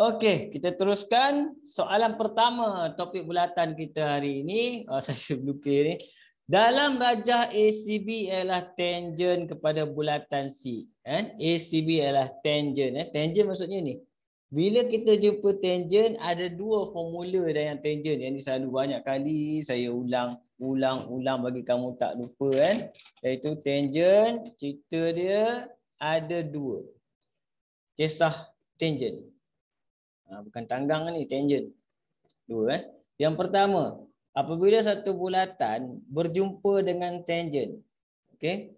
Okey, kita teruskan soalan pertama topik bulatan kita hari ini. Oh, saya sebelumnya ini. Dalam rajah ACB ialah tangent kepada bulatan C. Eh? Kan? ACB ialah tangent. Eh? Tangent maksudnya ni. Bila kita jumpa tangent, ada dua formula dalam tangent. Yang ini selalu banyak kali saya ulang, ulang, ulang bagi kamu tak lupa. Eh? Iaitu tangent, cerita dia ada dua. Kisah tangent. Ha, bukan tanggang ni tangent dua eh yang pertama apabila satu bulatan berjumpa dengan tangent okey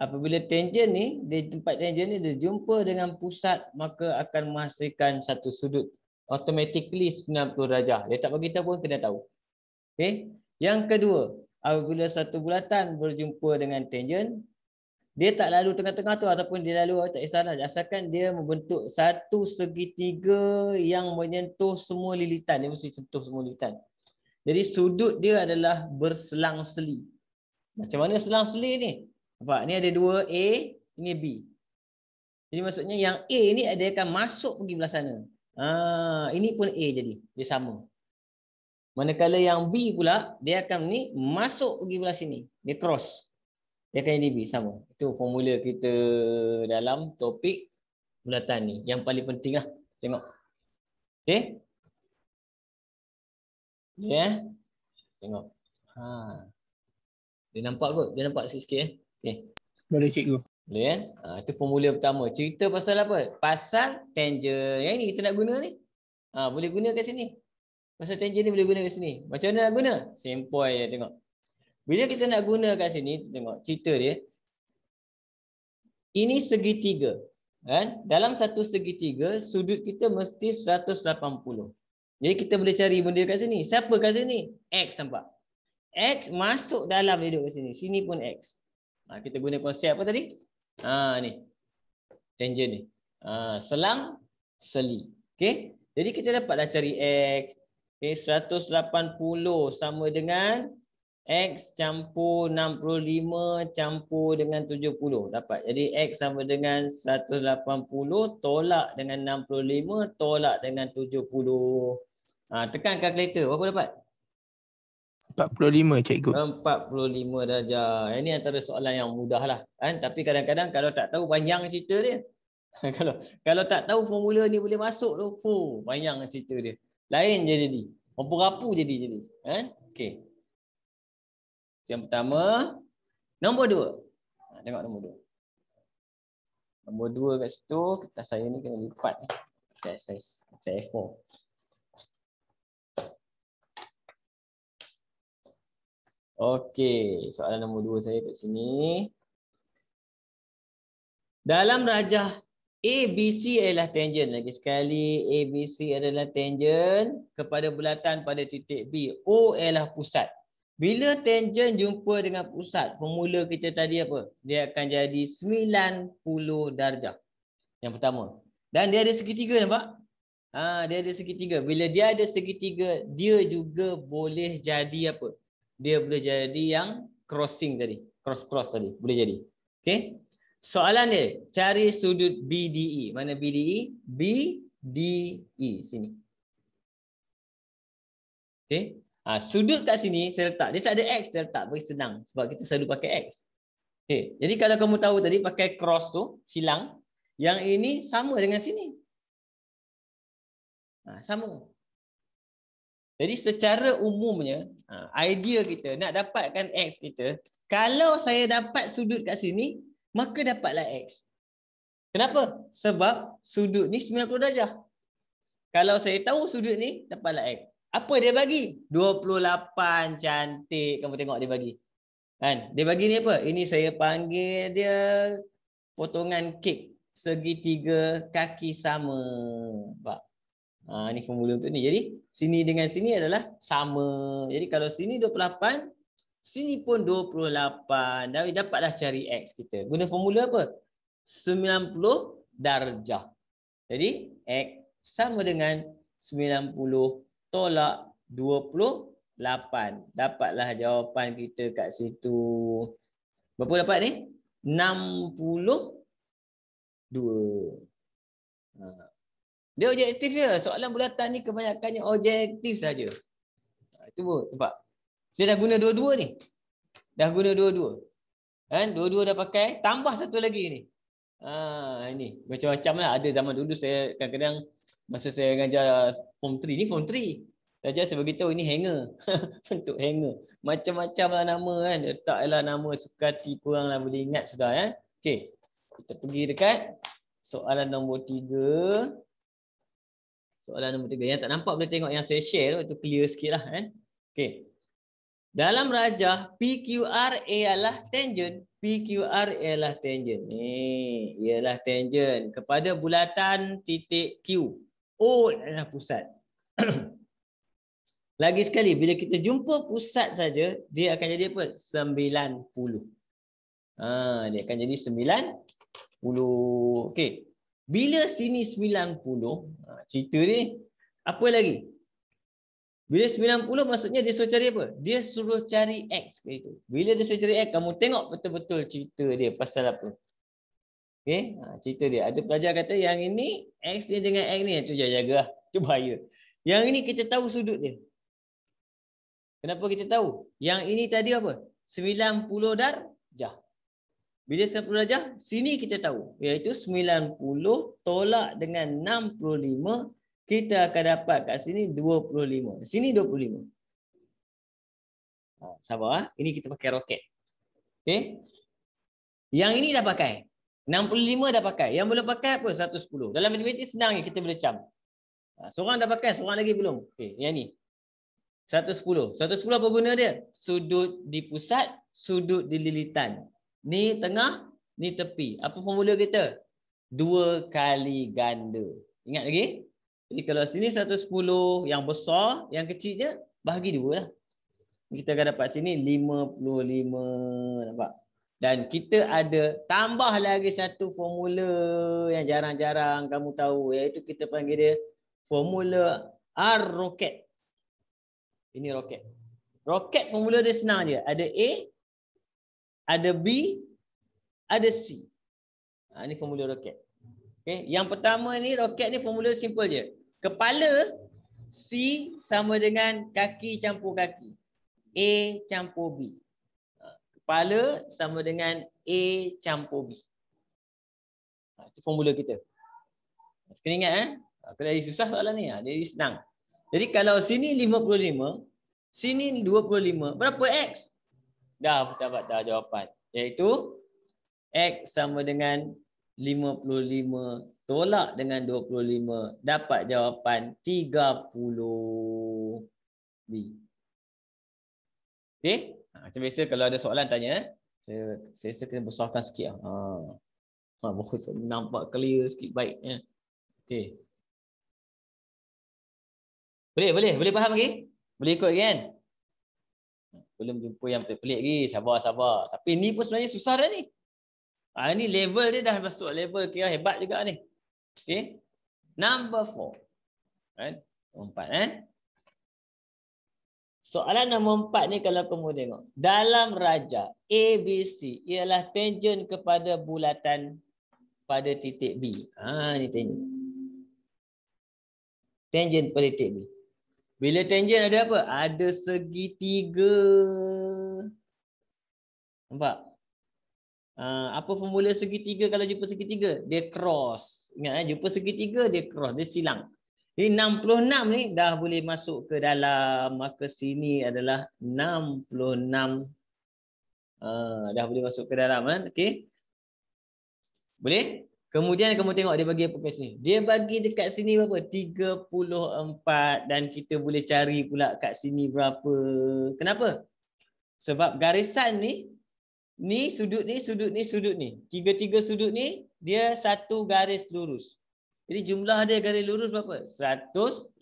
apabila tangent ni di tempat tangent ni dia jumpa dengan pusat maka akan menghasilkan satu sudut automatically 90 darjah dia tak bagi tahu pun kena tahu okey yang kedua apabila satu bulatan berjumpa dengan tangent dia tak lalu tengah-tengah tu ataupun dia lalu tak kisahlah asalkan dia membentuk satu segitiga yang menyentuh semua lilitan dia mesti sentuh semua lilitan jadi sudut dia adalah berselang seli macam mana selang seli ni nampak ni ada dua A ini B jadi maksudnya yang A ni dia akan masuk pergi belah sana Ah, ini pun A jadi dia sama manakala yang B pula dia akan ni masuk pergi belah sini dia cross dia akan jadi B sama. Itu formula kita dalam topik bulatan ni. Yang paling penting lah. Tengok. Okay. Ya. Yeah. Eh? Tengok. Ha. Dia nampak kot. Dia nampak sikit-sikit eh. Okay. Boleh cikgu. Boleh kan? Ha, itu formula pertama. Cerita pasal apa? Pasal tangent. Yang ni kita nak guna ni. Ha, boleh guna kat sini. Pasal tangent ni boleh guna kat sini. Macam mana nak guna? Simple je tengok. Bila kita nak guna kat sini, tengok cerita dia. Ini segitiga. Kan? Dalam satu segitiga, sudut kita mesti 180. Jadi kita boleh cari benda kat sini. Siapa kat sini? X nampak. X masuk dalam dia duduk kat sini. Sini pun X. Ha, kita guna konsep apa tadi? Ha, ni. Tangent ni. Ha, selang, seli. Okay? Jadi kita dapatlah cari X. Okay, 180 sama dengan X campur 65 campur dengan 70 dapat. Jadi X sama dengan 180 tolak dengan 65 tolak dengan 70. Ha, tekan kalkulator berapa dapat? 45 cikgu. 45 darjah. Ini eh, antara soalan yang mudah lah. Kan? Tapi kadang-kadang kalau tak tahu panjang cerita dia. kalau kalau tak tahu formula ni boleh masuk tu. panjang cerita dia. Lain je jadi. Mampu rapu jadi. jadi. Kan? Okay. Yang pertama, nombor dua. Ha, tengok nombor dua. Nombor dua kat situ, kita saya ni kena lipat. Kertas saiz, kertas F4. Okey, soalan nombor dua saya kat sini. Dalam rajah ABC adalah tangent. Lagi sekali, ABC adalah tangent kepada bulatan pada titik B. O adalah pusat. Bila tangent jumpa dengan pusat, pemula kita tadi apa? Dia akan jadi 90 darjah. Yang pertama. Dan dia ada segitiga nampak? Ha, dia ada segitiga. Bila dia ada segitiga, dia juga boleh jadi apa? Dia boleh jadi yang crossing tadi. Cross-cross tadi. Boleh jadi. Okay? Soalan dia, cari sudut BDE. Mana BDE? BDE. Sini. Okay? Ha, sudut kat sini saya letak. Dia tak ada X, saya letak. Bagi senang. Sebab kita selalu pakai X. Okay. Jadi kalau kamu tahu tadi pakai cross tu, silang. Yang ini sama dengan sini. Ha, sama. Jadi secara umumnya, ha, idea kita nak dapatkan X kita. Kalau saya dapat sudut kat sini, maka dapatlah X. Kenapa? Sebab sudut ni 90 darjah. Kalau saya tahu sudut ni, dapatlah X. Apa dia bagi? 28 cantik kamu tengok dia bagi. Kan? Dia bagi ni apa? Ini saya panggil dia potongan kek segitiga kaki sama. Pak. Ha ni formula untuk ni. Jadi sini dengan sini adalah sama. Jadi kalau sini 28, sini pun 28. Dah dapatlah cari x kita. Guna formula apa? 90 darjah. Jadi x sama dengan 90 tolak 28. Dapatlah jawapan kita kat situ. Berapa dapat ni? 62. Ha. Dia objektif ya? Soalan bulatan ni kebanyakannya objektif saja. Cuba ha, nampak. Kita dah guna dua-dua ni. Dah guna dua-dua. Kan? Dua-dua dah pakai. Tambah satu lagi ni. Ha, ini. Macam-macam lah. Ada zaman dulu saya kadang-kadang masa saya mengajar form 3 ni form 3 saya ajar saya beritahu ini hanger untuk hanger macam-macam lah nama kan letak lah nama sukati kurang lah boleh ingat sudah ya okey kita pergi dekat soalan nombor 3 soalan nombor 3 yang tak nampak boleh tengok yang saya share tu clear sikit lah kan okey dalam rajah PQR ialah tangent PQR ialah tangent ni ialah tangent kepada bulatan titik Q Oh, adalah pusat. Lagi sekali, bila kita jumpa pusat saja, dia akan jadi apa? Sembilan puluh. Ha, dia akan jadi sembilan puluh. Okey. Bila sini 90, ha, cerita ni, apa lagi? Bila sembilan puluh, maksudnya dia suruh cari apa? Dia suruh cari X. Bila dia suruh cari X, kamu tengok betul-betul cerita dia pasal apa. Okey, ha, cerita dia. Ada pelajar kata yang ini X dia dengan X ni ha, tu jaga jagalah. Tu bahaya. Yang ini kita tahu sudut dia. Kenapa kita tahu? Yang ini tadi apa? 90 darjah. Bila 90 darjah, sini kita tahu. Iaitu 90 tolak dengan 65, kita akan dapat kat sini 25. Sini 25. Ha, sabar, ini kita pakai roket. Okay. Yang ini dah pakai. 65 dah pakai. Yang belum pakai apa? 110. Dalam matematik senang kita boleh cam. Ha, seorang dah pakai, seorang lagi belum. Okay, yang ni. 110. 110 apa guna dia? Sudut di pusat, sudut di lilitan. Ni tengah, ni tepi. Apa formula kita? Dua kali ganda. Ingat lagi? Jadi kalau sini 110 yang besar, yang kecil je, bahagi dua lah. Kita akan dapat sini 55. Nampak? dan kita ada tambah lagi satu formula yang jarang-jarang kamu tahu iaitu kita panggil dia formula R roket. Ini roket. Roket formula dia senang je. Ada A, ada B, ada C. Ha, ini formula roket. Okay. Yang pertama ni roket ni formula simple je. Kepala C sama dengan kaki campur kaki. A campur B kepala sama dengan A campur B. Ha, itu formula kita. Kena ingat eh? Kena ha, jadi susah soalan ni. Ha, jadi senang. Jadi kalau sini 55, sini 25, berapa X? Dah dapat dah jawapan. Iaitu X sama dengan 55 tolak dengan 25 dapat jawapan 30 B. Okay? Ha, macam biasa kalau ada soalan tanya, eh, saya saya rasa kena besarkan sikit ah. Ha. Ha, nampak clear sikit baik ya. Okey. Boleh, boleh, boleh faham lagi? Boleh ikut kan? Belum jumpa yang pelik-pelik lagi, sabar sabar. Tapi ni pun sebenarnya susah dah ni. Ah ha, ni level dia dah masuk level kira hebat juga ni. Okay, Number 4. Kan? Right. Empat eh. Soalan nombor empat ni kalau kamu tengok. Dalam raja ABC ialah tangent kepada bulatan pada titik B. Ha, ni tangent. Tangent pada titik B. Bila tangent ada apa? Ada segi tiga. Nampak? Ha, apa formula segi tiga kalau jumpa segi tiga? Dia cross. Ingat, eh? jumpa segi tiga dia cross. Dia silang. Jadi 66 ni dah boleh masuk ke dalam maka sini adalah 66 uh, ah, dah boleh masuk ke dalam kan okey boleh kemudian kamu tengok dia bagi apa kat sini dia bagi dekat sini berapa 34 dan kita boleh cari pula kat sini berapa kenapa sebab garisan ni ni sudut ni sudut ni sudut ni tiga-tiga sudut ni dia satu garis lurus jadi jumlah dia garis lurus berapa? 180.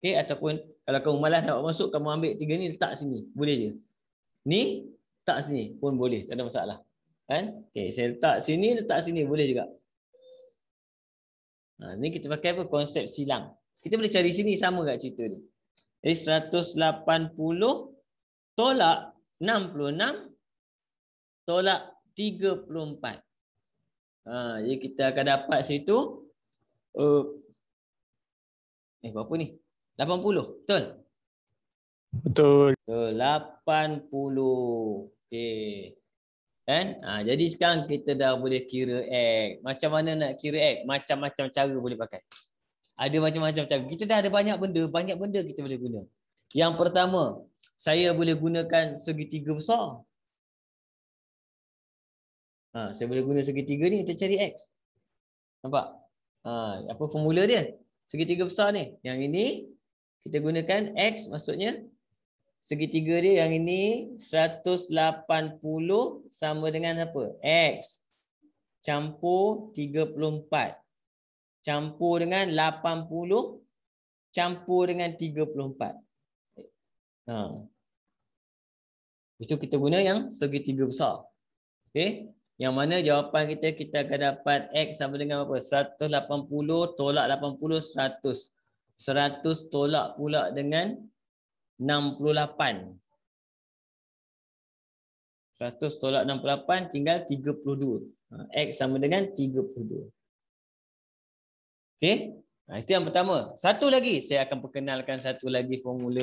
Okey ataupun kalau kamu malas nak masuk kamu ambil tiga ni letak sini. Boleh je. Ni letak sini pun boleh, tak ada masalah. Kan? Okey, saya letak sini, letak sini boleh juga. Ha, ni kita pakai apa? Konsep silang. Kita boleh cari sini sama dekat cerita ni. Jadi 180 tolak 66 tolak 34. Ha, jadi kita akan dapat situ uh, eh berapa ni? 80, betul? Betul. Betul, 80. Okey. Kan? Ha, jadi sekarang kita dah boleh kira X. Macam mana nak kira X? Macam-macam cara boleh pakai. Ada macam-macam cara. Kita dah ada banyak benda, banyak benda kita boleh guna. Yang pertama, saya boleh gunakan segitiga besar. Ha, saya boleh guna segitiga ni untuk cari X. Nampak? Ha, apa formula dia? Segitiga besar ni. Yang ini kita gunakan X maksudnya segitiga dia yang ini 180 sama dengan apa? X campur 34. Campur dengan 80 campur dengan 34. Ha. Itu kita guna yang segitiga besar. Okey. Yang mana jawapan kita, kita akan dapat X sama dengan apa? 180 tolak 80, 100. 100 tolak pula dengan 68. 100 tolak 68 tinggal 32. Ha, X sama dengan 32. Okey? Nah, ha, itu yang pertama. Satu lagi, saya akan perkenalkan satu lagi formula.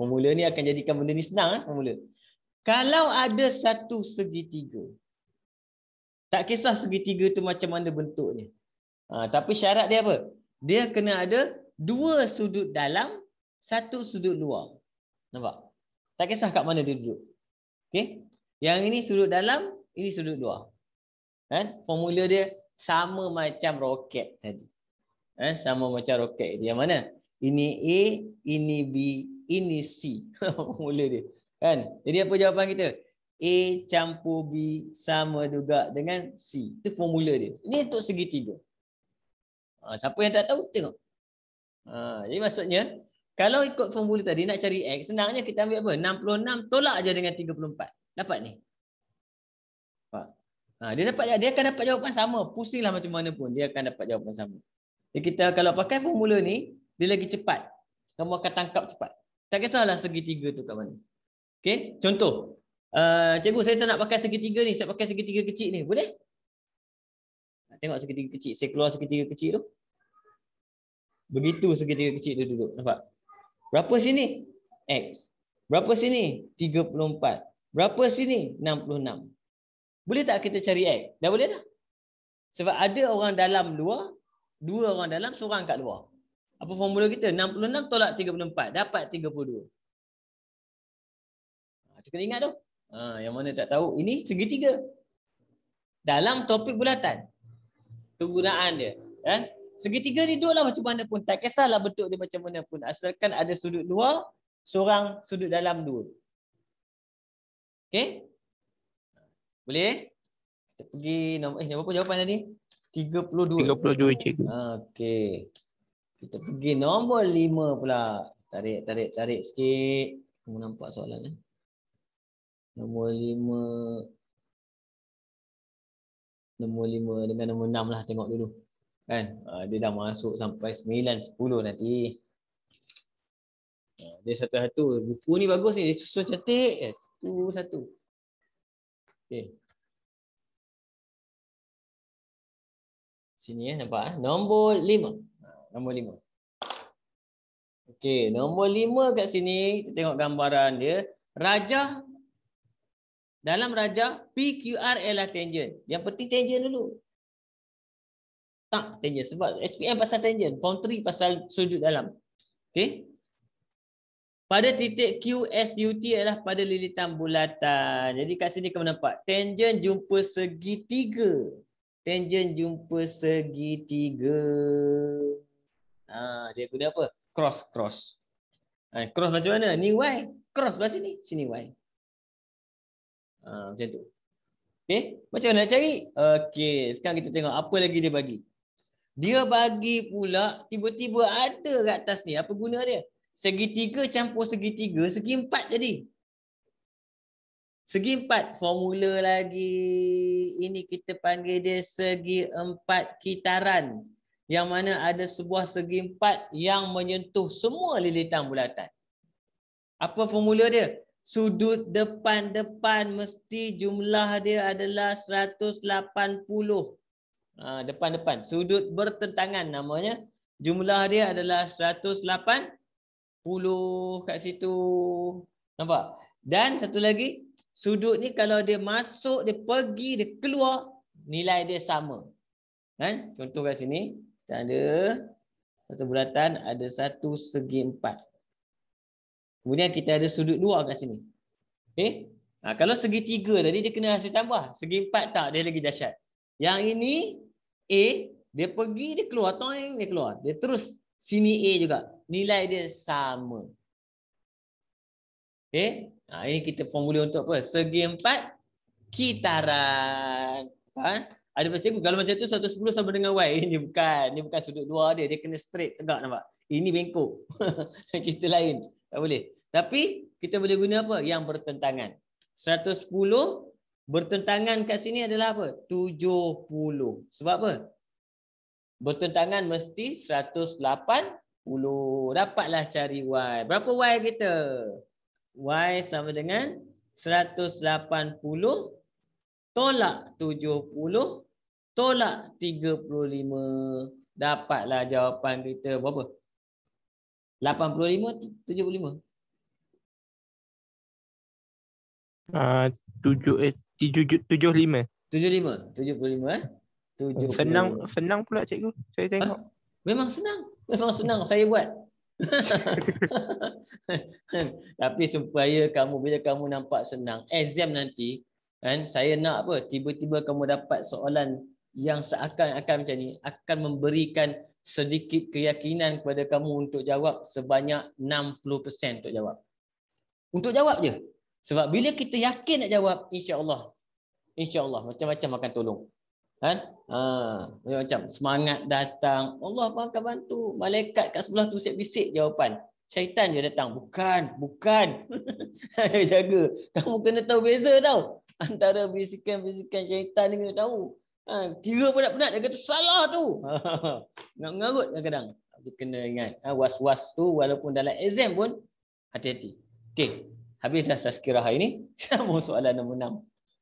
Formula ni akan jadikan benda ni senang. Eh, formula. Kalau ada satu segitiga. Tak kisah segitiga tu macam mana bentuknya. Ha, tapi syarat dia apa? Dia kena ada dua sudut dalam, satu sudut luar. Nampak? Tak kisah kat mana dia duduk. Okay? Yang ini sudut dalam, ini sudut luar. Ha? Formula dia sama macam roket tadi. Ha? Sama macam roket. Yang mana? Ini A, ini B, ini C. Formula dia. Kan? Jadi apa jawapan kita? A campur B sama juga dengan C. Itu formula dia. Ini untuk segitiga. Ha, siapa yang tak tahu, tengok. Ha, jadi maksudnya, kalau ikut formula tadi nak cari X, senangnya kita ambil apa? 66 tolak aja dengan 34. Dapat ni? Dapat. Ha, dia dapat dia akan dapat jawapan sama. Pusinglah macam mana pun. Dia akan dapat jawapan sama. Jadi kita kalau pakai formula ni, dia lagi cepat. Kamu akan tangkap cepat. Tak kisahlah segitiga tu kat mana. Okey, contoh. Uh, cikgu saya tak nak pakai segitiga ni, saya pakai segitiga kecil ni. Boleh? Tengok segitiga kecil. Saya keluar segitiga kecil tu. Begitu segitiga kecil tu duduk. Nampak? Berapa sini? X. Berapa sini? 34. Berapa sini? 66. Boleh tak kita cari X? Dah boleh dah? Sebab ada orang dalam dua, dua orang dalam, seorang kat luar. Apa formula kita? 66 tolak 34. Dapat 32. Kita kena ingat tu. Ha, yang mana tak tahu. Ini segitiga. Dalam topik bulatan. Penggunaan dia. Eh? Segitiga ni lah macam mana pun. Tak kisahlah bentuk dia macam mana pun. Asalkan ada sudut luar, seorang sudut dalam dua. Okay? Boleh? Kita pergi nombor eh apa jawapan tadi? 32. 32 cikgu. Ah, okay, Kita pergi nombor 5 pula. Tarik tarik tarik sikit. Kamu nampak soalan eh? Nombor lima Nombor lima dengan nombor enam lah tengok dulu Kan ah, dia dah masuk sampai sembilan sepuluh nanti ah, Dia satu-satu buku ni bagus ni dia susun cantik yes. Satu satu okay. Sini eh nampak eh nombor lima ah, Nombor lima Okay nombor lima kat sini tengok gambaran dia Raja dalam rajah, PQR ialah tangent. Yang penting tangent dulu. Tak tangent. Sebab SPM pasal tangent. Form pasal sudut dalam. Okey. Pada titik Q S U T ialah pada lilitan bulatan. Jadi kat sini kamu nampak. Tangent jumpa segi tiga. Tangent jumpa segi tiga. Ha, dia guna apa? Cross, cross. Ha, cross macam mana? Ni Y. Cross belah sini. Sini Y. Ha, macam tu. okay eh, macam mana nak cari? Okay, sekarang kita tengok apa lagi dia bagi. Dia bagi pula tiba-tiba ada kat atas ni. Apa guna dia? Segitiga campur segitiga, segi empat jadi. Segi empat, formula lagi. Ini kita panggil dia segi empat kitaran. Yang mana ada sebuah segi empat yang menyentuh semua lilitan bulatan. Apa formula dia? sudut depan-depan mesti jumlah dia adalah 180. Ha, depan-depan. sudut bertentangan namanya. Jumlah dia adalah 180 kat situ. Nampak? Dan satu lagi, sudut ni kalau dia masuk, dia pergi, dia keluar, nilai dia sama. Kan? Contoh kat sini, kita ada satu bulatan, ada satu segi empat. Kemudian kita ada sudut dua kat sini. Okey. Eh? Ha, kalau segitiga tadi dia kena hasil tambah. Segi empat tak dia lagi dahsyat. Yang ini A dia pergi dia keluar toing dia keluar. Dia terus sini A juga. Nilai dia sama. Okey. Ha, ini kita formula untuk apa? Segi empat kitaran. Ha? Ada macam cikgu kalau macam tu 110 sama dengan Y. Ini bukan. Ini bukan sudut dua dia. Dia kena straight tegak nampak. Ini bengkok. Cerita lain. Tak boleh. Tapi kita boleh guna apa? Yang bertentangan. 110 bertentangan kat sini adalah apa? 70. Sebab apa? Bertentangan mesti 180. Dapatlah cari Y. Berapa Y kita? Y sama dengan 180 tolak 70 tolak 35. Dapatlah jawapan kita berapa? 85 uh, 75 eh? 75 eh. Senang senang pula cikgu Saya ah, tengok uh, Memang senang Memang senang saya buat Tapi supaya kamu Bila kamu nampak senang Exam nanti kan, Saya nak apa Tiba-tiba kamu dapat soalan Yang seakan-akan macam ni Akan memberikan sedikit keyakinan kepada kamu untuk jawab sebanyak 60% untuk jawab. Untuk jawab je. Sebab bila kita yakin nak jawab, insya-Allah. Insya-Allah macam-macam akan tolong. Kan? Ha, macam, macam semangat datang, Allah pun akan bantu. Malaikat kat sebelah tu bisik-bisik jawapan. Syaitan je datang. Bukan, bukan. Jaga. Kamu kena tahu beza tau. Antara bisikan-bisikan syaitan ni kena tahu. Ha, kira pun penat-penat. Dia kata salah tu. Nak mengarut kadang-kadang. Tapi kena ingat. Ha, was-was ha, tu walaupun dalam exam pun hati-hati. Okey. Habis dah saskira hari ni. Sambung soalan nombor enam.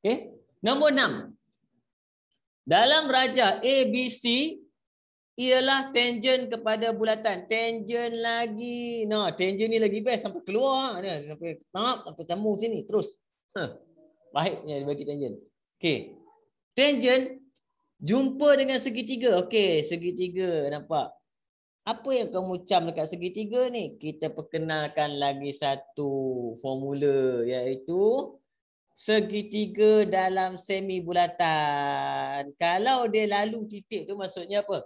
Okey. Nombor enam. Dalam raja ABC ialah tangent kepada bulatan. Tangen lagi. No, tangent ni lagi best sampai keluar. Dia. Sampai tengok, sampai tambung sini. Terus. Huh. Baiknya dia bagi tangent. Okey. Tangent Jumpa dengan segitiga. Okey, segitiga nampak. Apa yang kamu cam dekat segitiga ni? Kita perkenalkan lagi satu formula iaitu segitiga dalam semi bulatan. Kalau dia lalu titik tu maksudnya apa?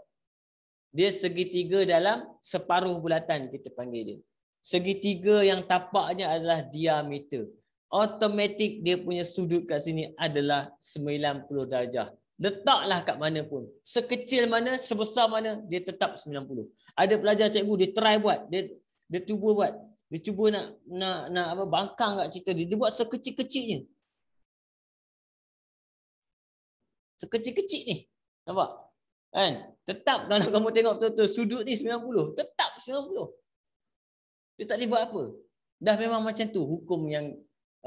Dia segitiga dalam separuh bulatan kita panggil dia. Segitiga yang tapaknya adalah diameter. Automatik dia punya sudut kat sini adalah 90 darjah letaklah kat mana pun. Sekecil mana, sebesar mana, dia tetap 90. Ada pelajar cikgu, dia try buat. Dia, dia cuba buat. Dia cuba nak nak nak apa bangkang kat cerita dia. Dia buat sekecil-kecilnya. Sekecil-kecil ni. Nampak? Kan? Tetap kalau kamu tengok betul-betul sudut ni 90. Tetap 90. Dia tak boleh buat apa. Dah memang macam tu hukum yang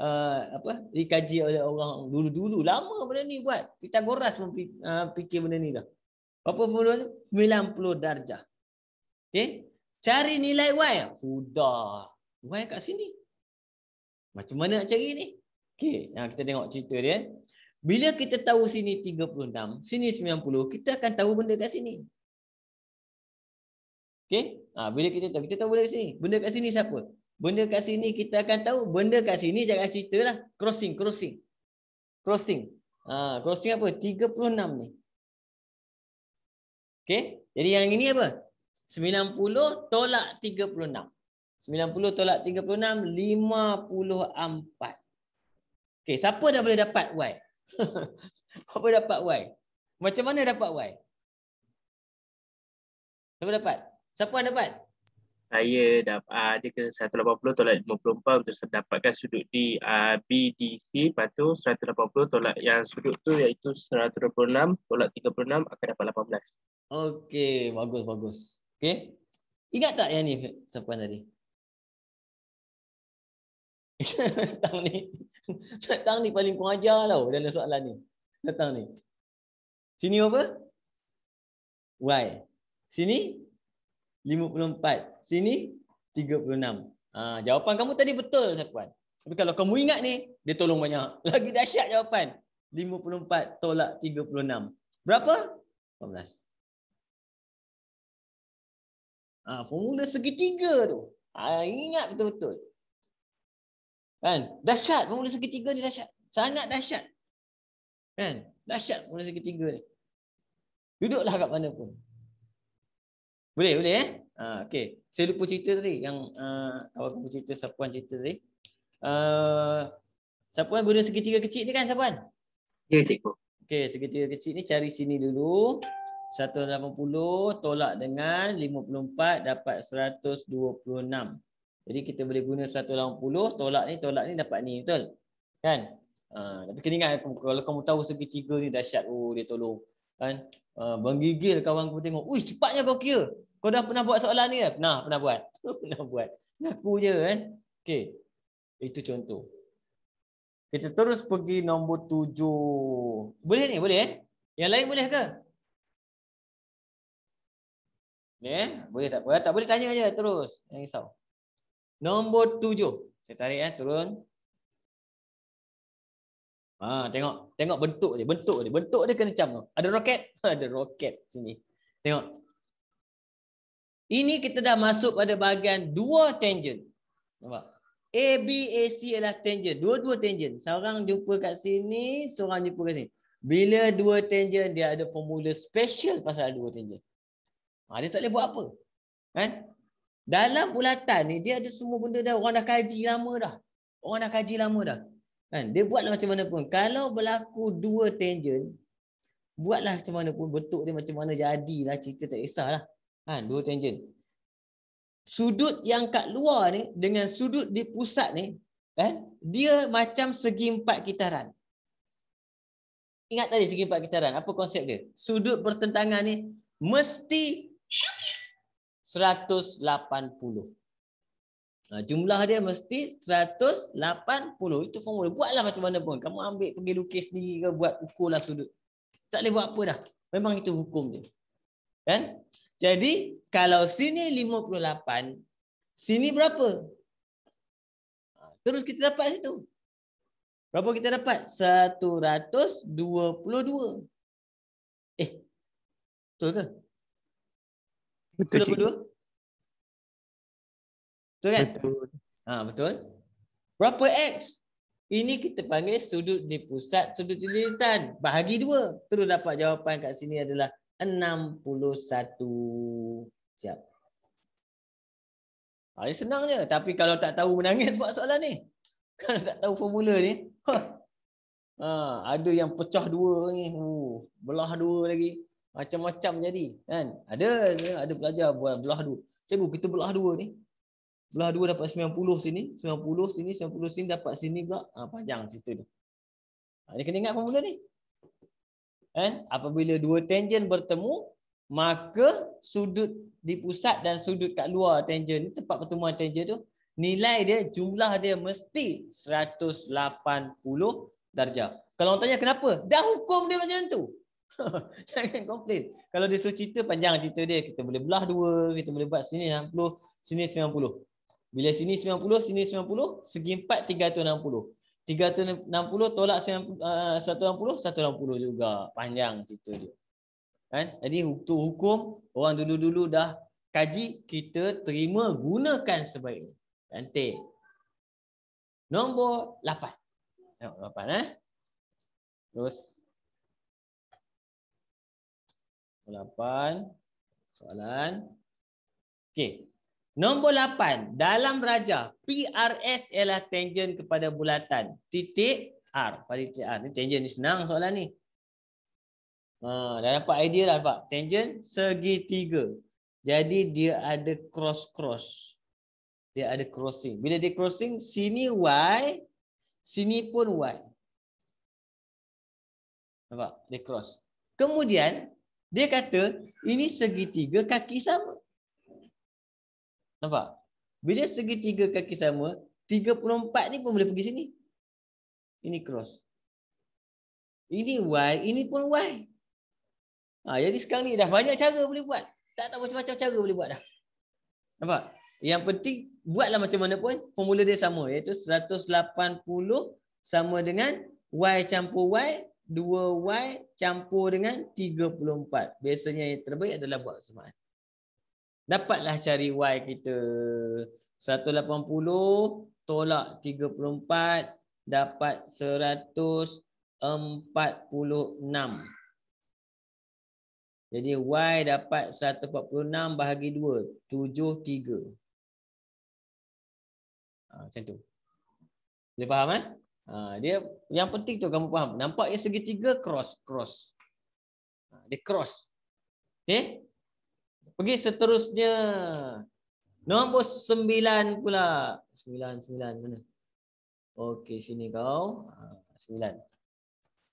uh, apa dikaji oleh orang dulu-dulu lama benda ni buat Pythagoras pun uh, fikir benda ni dah apa formula 90 darjah okey cari nilai y sudah y kat sini macam mana nak cari ni okey yang kita tengok cerita dia eh. bila kita tahu sini 36 sini 90 kita akan tahu benda kat sini okey ah bila kita tahu kita tahu boleh sini benda kat sini siapa benda kat sini kita akan tahu benda kat sini jangan cerita lah crossing crossing crossing ha, crossing apa 36 ni Okay, jadi yang ini apa 90 tolak 36 90 tolak 36 54 Okay, siapa dah boleh dapat y siapa dapat y macam mana dapat y siapa dapat siapa dapat saya dah ada ke 180 tolak 54 untuk dapatkan sudut di uh, BDC patu 180 tolak yang sudut tu iaitu 126 tolak 36 akan dapat 18. Okey, bagus bagus. Okey. Ingat tak yang ni siapa tadi? datang ni. Datang ni paling pengajar tau dalam soalan ni. Datang ni. Sini apa? Y. Sini 54. Sini 36. Ha, jawapan kamu tadi betul Safwan. Tapi kalau kamu ingat ni, dia tolong banyak. Lagi dahsyat jawapan. 54 tolak 36. Berapa? 15. Ha, formula segitiga tu. Ha, ingat betul-betul. Kan? Dahsyat formula segitiga ni dahsyat. Sangat dahsyat. Kan? Dahsyat formula segitiga ni. Duduklah kat mana pun. Boleh, boleh eh? Ha, ah, okay. Saya lupa cerita tadi yang uh, ah, awak pun cerita, Sapuan cerita tadi. Uh, Sapuan guna segitiga kecil ni kan, Sapuan? Ya, cikgu. Okay, segitiga kecil ni cari sini dulu. 180 tolak dengan 54 dapat 126. Jadi kita boleh guna 180 tolak ni tolak ni dapat ni betul. Kan? Uh, tapi kena ingat kalau kamu tahu segitiga ni dahsyat oh dia tolong kan uh, menggigil kawan aku tengok ui cepatnya kau kira kau dah pernah buat soalan ni ke? Pernah, pernah buat. pernah buat. Aku je kan. Okey. Itu contoh. Kita terus pergi nombor tujuh. Boleh ni? Boleh eh? Yang lain boleh ke? Eh? Boleh tak? Boleh tak? Boleh tanya je terus. Yang risau. Nombor tujuh. Saya tarik eh. Turun. Ha, tengok. Tengok bentuk dia. Bentuk dia. Bentuk dia kena macam Ada roket? Ada roket sini. Tengok. Ini kita dah masuk pada bahagian dua tangent. Nampak? A, B, A, C ialah tangent. Dua-dua tangent. Seorang jumpa kat sini, seorang jumpa kat sini. Bila dua tangent, dia ada formula special pasal dua tangent. Ha, dia tak boleh buat apa. Kan? Dalam bulatan ni, dia ada semua benda dah. Orang dah kaji lama dah. Orang dah kaji lama dah. Kan? Dia buatlah macam mana pun. Kalau berlaku dua tangent, buatlah macam mana pun. Bentuk dia macam mana jadilah. Cerita tak kisahlah. Ha, dua tangent. Sudut yang kat luar ni dengan sudut di pusat ni, kan, dia macam segi empat kitaran. Ingat tadi segi empat kitaran, apa konsep dia? Sudut bertentangan ni mesti 180. Ha, jumlah dia mesti 180. Itu formula. Buatlah macam mana pun. Kamu ambil pergi lukis sendiri ke buat ukurlah sudut. Tak boleh buat apa dah. Memang itu hukum dia. Kan? Jadi kalau sini 58, sini berapa? Ha, terus kita dapat situ. Berapa kita dapat? 122. Eh, betul ke? Betul, cik. Betul kan? Betul. Ha, betul. Berapa X? Ini kita panggil sudut di pusat, sudut di lintan. Bahagi dua. Terus dapat jawapan kat sini adalah 61. Siap. Ha, ini senangnya. Tapi kalau tak tahu menangis buat soalan ni. Kalau tak tahu formula ni. Ha. ha, ada yang pecah dua ni. Uh, belah dua lagi. Macam-macam jadi. Kan? Ada ada pelajar buat belah dua. Cikgu, kita belah dua ni. Belah dua dapat 90 sini. 90 sini, 90 sini dapat sini pula. Ha, panjang cerita tu. Ha, ini kena ingat formula ni. Eh? Apabila dua tangent bertemu, maka sudut di pusat dan sudut kat luar tangent, tempat pertemuan tangent tu, nilai dia, jumlah dia mesti 180 darjah. Kalau orang tanya kenapa? Dah hukum dia macam tu. Jangan komplain. Kalau dia suruh cerita, panjang cerita dia. Kita boleh belah dua, kita boleh buat sini 90, sini 90. Bila sini 90, sini 90, segi 4, 360. 360 tolak 160, 160 eh, juga panjang cerita dia. Kan? Jadi untuk hukum, orang dulu-dulu dah kaji, kita terima gunakan sebaiknya. Nanti. Nombor 8. Nombor 8 eh. Terus. 8. Soalan. Okey. Nombor 8, dalam raja, PRS ialah tangent kepada bulatan. Titik R pada titik R. Ini tangent ni senang soalan ni. Ha, dah dapat idea lah nampak. Tangent segitiga. Jadi dia ada cross-cross. Dia ada crossing. Bila dia crossing, sini Y, sini pun Y. Nampak? Dia cross. Kemudian, dia kata ini segitiga kaki sama. Nampak? Bila segi tiga kaki sama, 34 ni pun boleh pergi sini. Ini cross. Ini Y, ini pun Y. Ha, jadi sekarang ni dah banyak cara boleh buat. Tak tahu macam-macam cara boleh buat dah. Nampak? Yang penting, buatlah macam mana pun, formula dia sama. Iaitu 180 sama dengan Y campur Y, 2Y campur dengan 34. Biasanya yang terbaik adalah buat kesempatan dapatlah cari y kita 180 tolak 34 dapat 146 jadi y dapat 146 bahagi 2 73 ah macam tu boleh faham eh ha, dia yang penting tu kamu faham nampak yang segitiga cross cross ha, dia cross okey Pergi seterusnya. Nombor sembilan pula. Sembilan, sembilan mana? Okey, sini kau. Ha, sembilan.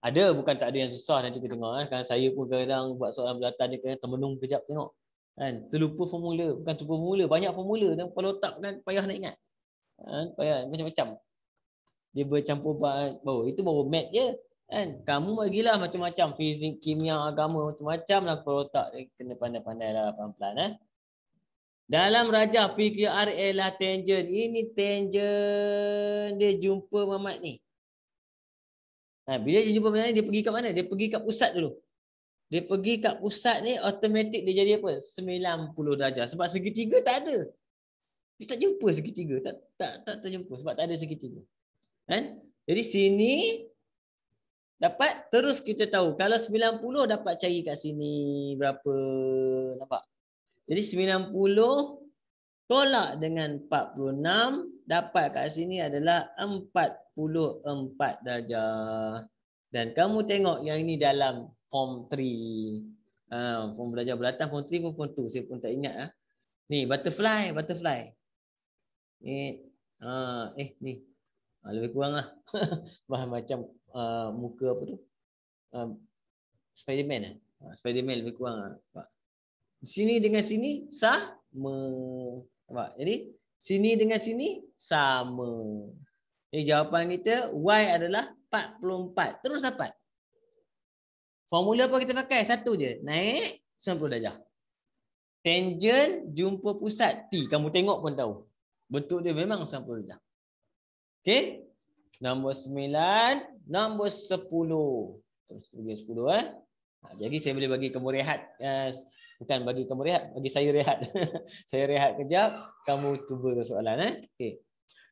Ada bukan tak ada yang susah nanti kita tengok. Eh. Kan saya pun kadang buat soalan belatan dia kena termenung kejap tengok. Kan? Terlupa formula. Bukan terlupa formula. Banyak formula dan kepala otak kan payah nak ingat. Kan? Payah macam-macam. Dia bercampur bahan. Oh, itu baru mat je. Ya? Kan? Kamu bagilah macam-macam fizik, kimia, agama, macam-macam lah kepala tak Kena pandai-pandai lah pelan-pelan. Eh? Dalam raja PQR ialah tangent. Ini tangent dia jumpa mamat ni. Ha, bila dia jumpa mamat ni, dia pergi kat mana? Dia pergi kat pusat dulu. Dia pergi kat pusat ni, automatik dia jadi apa? 90 darjah. Sebab segitiga tak ada. Dia tak jumpa segitiga. Tak, tak, tak, tak jumpa. Sebab tak ada segitiga. kan Jadi sini, dapat terus kita tahu kalau 90 dapat cari kat sini berapa nampak jadi 90 tolak dengan 46 dapat kat sini adalah 44 darjah dan kamu tengok yang ini dalam form 3 ah ha, form belajar belatan form 3 pun form 2 saya pun tak ingat ah uh. ni butterfly butterfly ni ah eh, ha, eh ni uh, lebih kuranglah lah, macam Uh, muka apa tu? Uh, Spiderman eh? Uh, Spiderman lebih kurang lah. nampak. Sini dengan sini sah, me. Nampak? Jadi sini dengan sini sama. Jadi jawapan kita Y adalah 44. Terus dapat. Formula apa kita pakai? Satu je. Naik 90 darjah. Tangent jumpa pusat T. Kamu tengok pun tahu. Bentuk dia memang 90 darjah. Okay. Nombor 9 nombor 10. Terus bagi 10 eh. Ha, jadi saya boleh bagi kamu rehat. Eh, bukan bagi kamu rehat, bagi saya rehat. saya rehat kejap, kamu cuba ke soalan eh. Okey.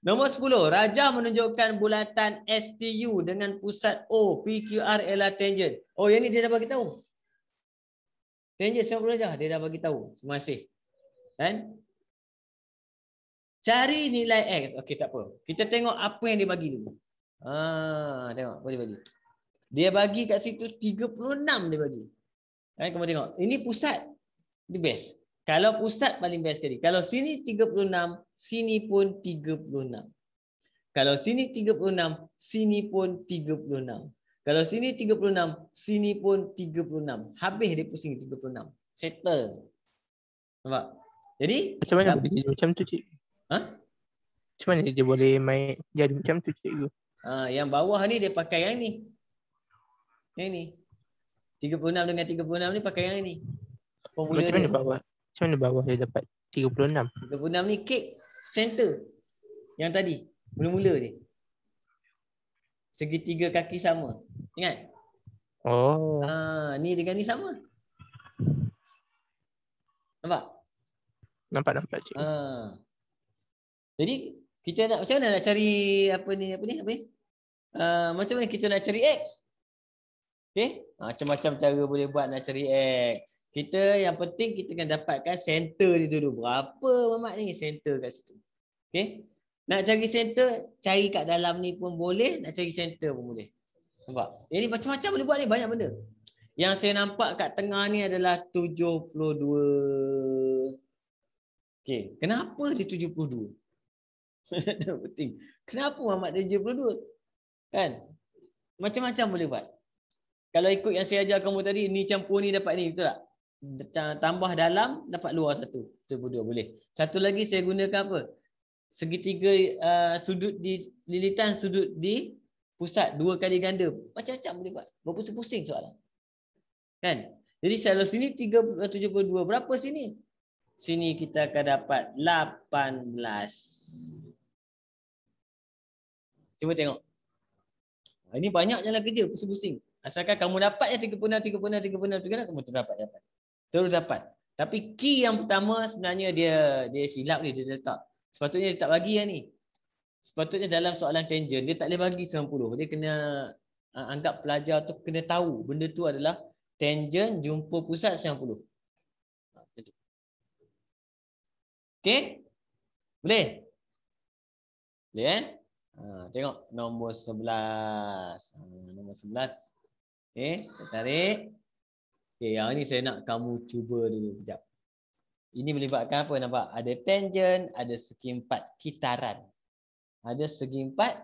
Nombor 10, rajah menunjukkan bulatan STU dengan pusat O, PQR ialah tangent. Oh, yang ni dia dah bagi tahu. Tangent 90 darjah dia dah bagi tahu. Terima kasih. Kan? Cari nilai X. Okey, tak apa. Kita tengok apa yang dia bagi dulu. Ah, tengok boleh bagi. Dia bagi kat situ 36 dia bagi. Kan kamu tengok. Ini pusat. The best. Kalau pusat paling best sekali. Kalau sini 36, sini pun 36. Kalau sini 36, sini pun 36. Kalau sini 36, sini pun 36. Habis dia pusing 36. Settle. Nampak? Jadi macam mana macam tu cik? Ha? Macam mana dia boleh main jadi macam tu cikgu? Ha, yang bawah ni dia pakai yang ni. Yang ni. 36 dengan 36 ni pakai yang ni. Formula Macam mana bawah? Macam mana bawah dia dapat 36? 36 ni kek center. Yang tadi. Mula-mula dia. Segitiga kaki sama. Ingat? Oh. Ha, ni dengan ni sama. Nampak? Nampak nampak cik. Ha. Jadi kita nak macam mana nak cari apa ni apa ni apa ni? Ah, macam mana kita nak cari X? Okay. Ah, macam-macam cara boleh buat nak cari X. Kita yang penting kita kena dapatkan center dia dulu. Berapa mamak ni center kat situ. Okay. Nak cari center, cari kat dalam ni pun boleh. Nak cari center pun boleh. Nampak? Ini eh, macam-macam boleh buat ni. Banyak benda. Yang saya nampak kat tengah ni adalah 72. Okay. Kenapa dia 72? Kenapa mamat dia 72? Kan? Macam-macam boleh buat. Kalau ikut yang saya ajar kamu tadi, ni campur ni dapat ni, betul tak? Tambah dalam, dapat luar satu. Itu dua boleh. Satu lagi saya gunakan apa? Segitiga uh, sudut di lilitan, sudut di pusat. Dua kali ganda. Macam-macam boleh buat. Berpusing-pusing soalan. Kan? Jadi selalu sini 372. Eh, Berapa sini? Sini kita akan dapat 18. Cuba tengok. Ah, ini banyak jalan kerja pusing-pusing. Asalkan kamu dapat ya 36, 36, 36, 36, kamu terdapat dapat, Terus dapat. Tapi key yang pertama sebenarnya dia dia silap ni, dia letak. Sepatutnya dia tak bagi yang ni. Sepatutnya dalam soalan tangent, dia tak boleh bagi 90. Dia kena uh, anggap pelajar tu kena tahu benda tu adalah tangent jumpa pusat 90. Ah, okay? Boleh? Boleh eh? Ha, tengok nombor 11. Ha, nombor 11. Okey, eh, saya tarik. Okey, yang ini saya nak kamu cuba dulu kejap. Ini melibatkan apa nampak? Ada tangent, ada segi empat kitaran. Ada segi empat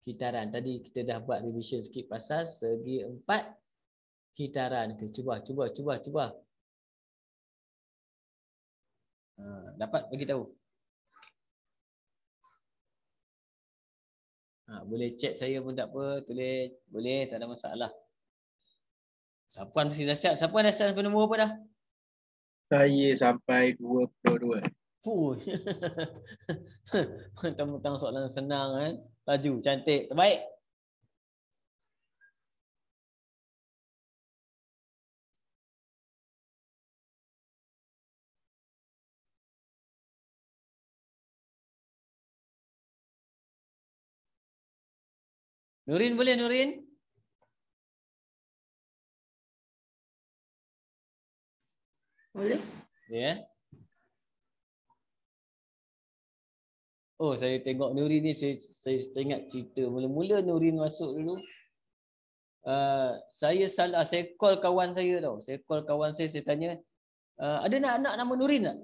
kitaran. Tadi kita dah buat revision sikit pasal segi empat kitaran. Okay, cuba, cuba, cuba, cuba. Ha, dapat bagi tahu. Ha, boleh chat saya pun tak apa, tulis boleh, tak ada masalah. Siapa mesti dah siap? Siapa dah siap sampai nombor apa dah? Saya sampai 22. Fuh. Tentang soalan senang kan. Laju, cantik, terbaik. Nurin boleh Nurin? Boleh. Ya. Yeah. Oh, saya tengok Nurin ni saya saya ingat cerita mula-mula Nurin masuk dulu. Uh, saya salah saya call kawan saya tau. Saya call kawan saya saya tanya, uh, ada nak anak nama Nurin tak?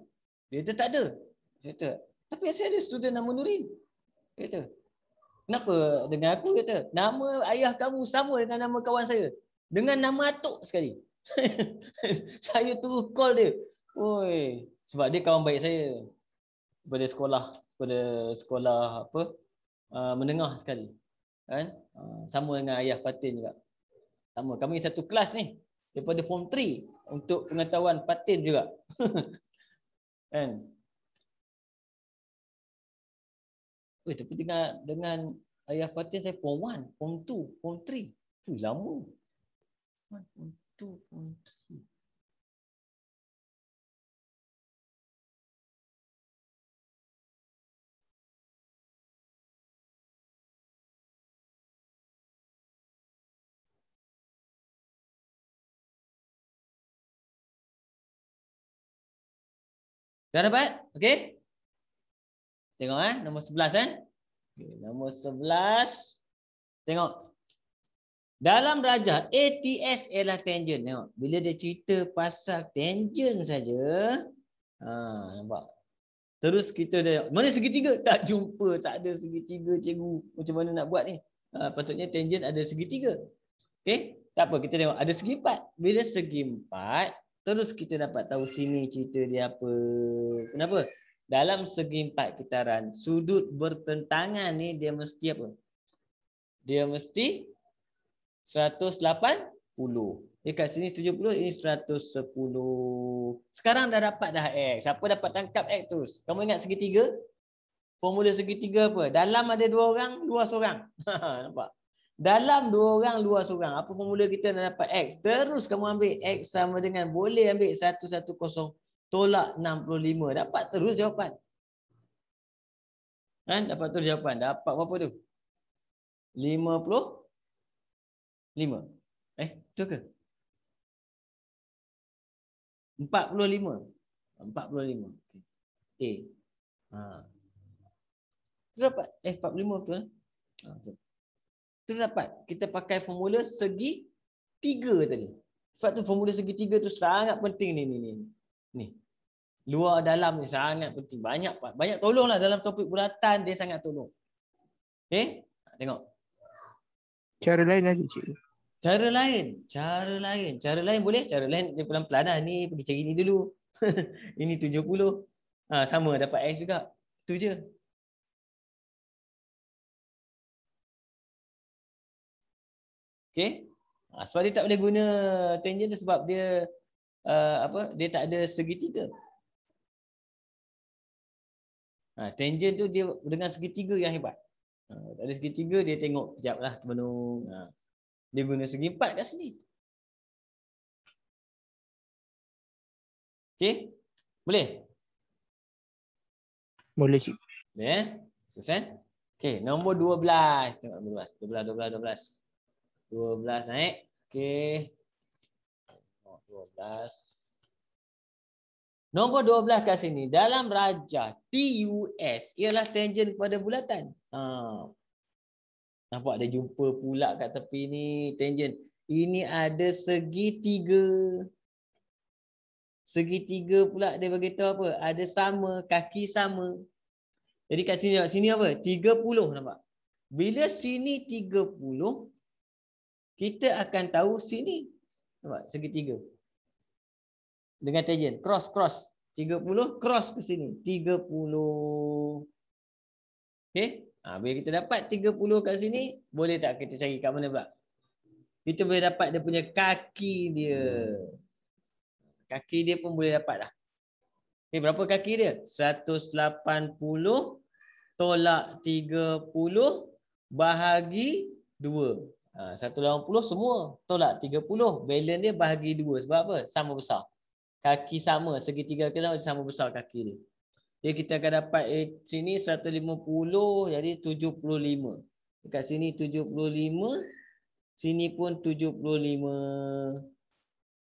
Dia kata tak ada. Saya kata, tapi saya ada student nama Nurin. Dia kata, kenapa dengan aku kata nama ayah kamu sama dengan nama kawan saya dengan nama atuk sekali saya tu call dia oi sebab dia kawan baik saya pada sekolah pada sekolah apa uh, menengah sekali kan uh, sama dengan ayah patin juga sama kami satu kelas ni daripada form 3 untuk pengetahuan patin juga kan Eh, tapi dengan dengan ayah Fatin saya form 1, form 2, form 3. Tu lama. 1, form 2, form 3. Dah dapat? Okay. Tengok eh, nombor 11 eh. Okay, nombor 11. Tengok. Dalam darjah ATS ialah tangent. Tengok. Bila dia cerita pasal tangent saja, ha nampak. Terus kita dah mana segitiga? Tak jumpa, tak ada segitiga cikgu. Macam mana nak buat ni? Ha, patutnya tangent ada segitiga. Okey, tak apa kita tengok ada segi empat. Bila segi empat, terus kita dapat tahu sini cerita dia apa. Kenapa? dalam segi empat kitaran sudut bertentangan ni dia mesti apa? Dia mesti 180. Ya kat sini 70 ini 110. Sekarang dah dapat dah x. Siapa dapat tangkap x terus? Kamu ingat segitiga? Formula segitiga apa? Dalam ada dua orang, dua orang. Nampak? Dalam dua orang, luas orang. Apa formula kita nak dapat x? Terus kamu ambil x sama dengan boleh ambil 110 tolak 65 dapat terus jawapan. Kan dapat terus jawapan. Dapat berapa tu? 55. Eh, tu ke? 45. 45. Okey. A. Ha. Terus dapat eh 45 betul. Eh? Ha, betul. Terus dapat. Kita pakai formula segi 3 tadi. Sebab tu formula segi 3 tu sangat penting ni ni ni. Ni luar dalam ni sangat penting banyak banyak tolonglah dalam topik bulatan dia sangat tolong okey eh? tengok cara lain lagi cikgu cara lain cara lain cara lain boleh cara lain dia pelan-pelan ni pergi cari ni dulu ini 70 ha, sama dapat S juga tu je okey ha, sebab dia tak boleh guna tangent tu sebab dia uh, apa dia tak ada segitiga Ha, tangent tu dia dengan segitiga yang hebat. Ha, tak ada segitiga dia tengok kejap lah menung. Ha, dia guna segi empat kat sini. Okay, Boleh? Boleh cik. Ya? Yeah. Susah? Eh? Okey, nombor 12. Tengok nombor belas, dua belas, dua belas naik. Okay, dua belas. Nombor 12 kat sini. Dalam raja TUS ialah tangent kepada bulatan. Ha. Nampak ada jumpa pula kat tepi ni tangent. Ini ada segi tiga, segi tiga pula dia beritahu apa? Ada sama, kaki sama. Jadi kat sini, sini apa? 30 nampak? Bila sini 30, kita akan tahu sini. Nampak? segi tiga dengan tangent cross cross 30 cross ke sini 30 okay ah bila kita dapat 30 kat sini boleh tak kita cari kat mana pula kita boleh dapat dia punya kaki dia kaki dia pun boleh dapat lah okay berapa kaki dia 180 tolak 30 bahagi 2 ah 180 semua tolak 30 balance dia bahagi 2 sebab apa sama besar kaki sama segitiga kita sama, sama besar kaki dia. Jadi kita akan dapat eh, sini 150 jadi 75. Dekat sini 75, sini pun 75.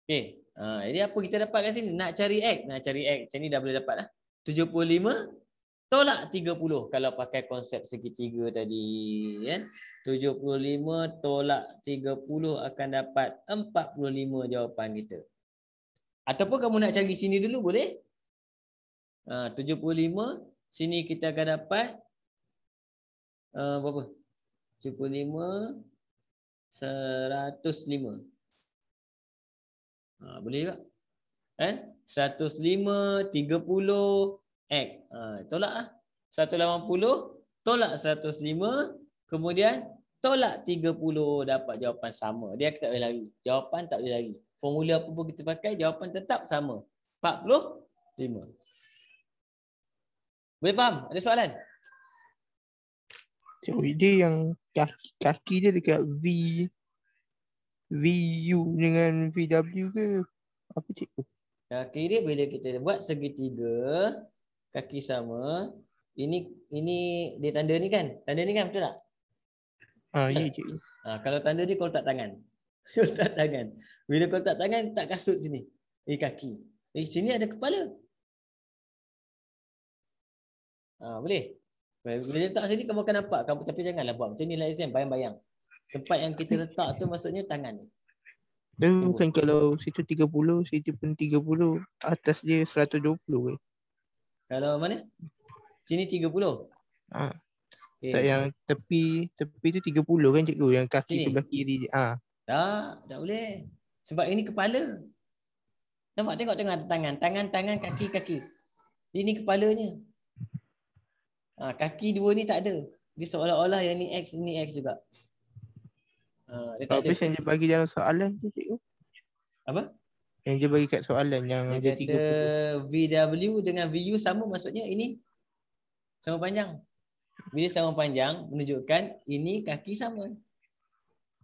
Okey. Ha, jadi apa kita dapat kat sini? Nak cari X, nak cari X. Macam ni dah boleh dapat dah. 75 tolak 30 kalau pakai konsep segitiga tadi. Ya? Kan? 75 tolak 30 akan dapat 45 jawapan kita. Ataupun kamu nak cari sini dulu boleh? Ha, 75 sini kita akan dapat uh, berapa? 75 105. Ha, boleh tak? Eh? 105 30 x. Ha, tolaklah. 180 tolak 105 lah. kemudian tolak 30 dapat jawapan sama. Dia tak boleh lari. Jawapan tak boleh lari formula apa pun kita pakai jawapan tetap sama 45 boleh faham ada soalan teori dia yang kaki, kaki dia dekat V VU dengan VW ke apa cikgu oh. kaki dia bila kita buat segitiga kaki sama ini ini dia tanda ni kan tanda ni kan betul tak ah uh, ya cikgu ah kalau tanda dia kalau tak tangan letak tangan. Bila kau letak tangan, tak kasut sini. Eh, kaki. Eh, sini ada kepala. Ha, boleh? Bila letak sini, kamu akan nampak. Kamu, tapi janganlah buat macam ni lah, Izan. Bayang-bayang. Tempat yang kita letak tu maksudnya tangan. Dan bukan kalau situ 30, situ pun 30. Atas dia 120 ke? Eh. Kalau mana? Sini 30. Ha. Okay. Tak yang tepi tepi tu 30 kan cikgu yang kaki sini. sebelah kiri ah ha. Tak, tak boleh. Sebab ini kepala. Nampak tengok tengah tangan. Tangan, tangan, kaki, kaki. Ini kepalanya. Ha, kaki dua ni tak ada. Dia seolah-olah yang ni X, ni X juga. Tapi ha, yang dia bagi jalan soalan tu cikgu. Apa? Yang dia bagi kat soalan yang dia ada tiga. VW dengan VU sama maksudnya ini. Sama panjang. Bila sama panjang menunjukkan ini kaki sama.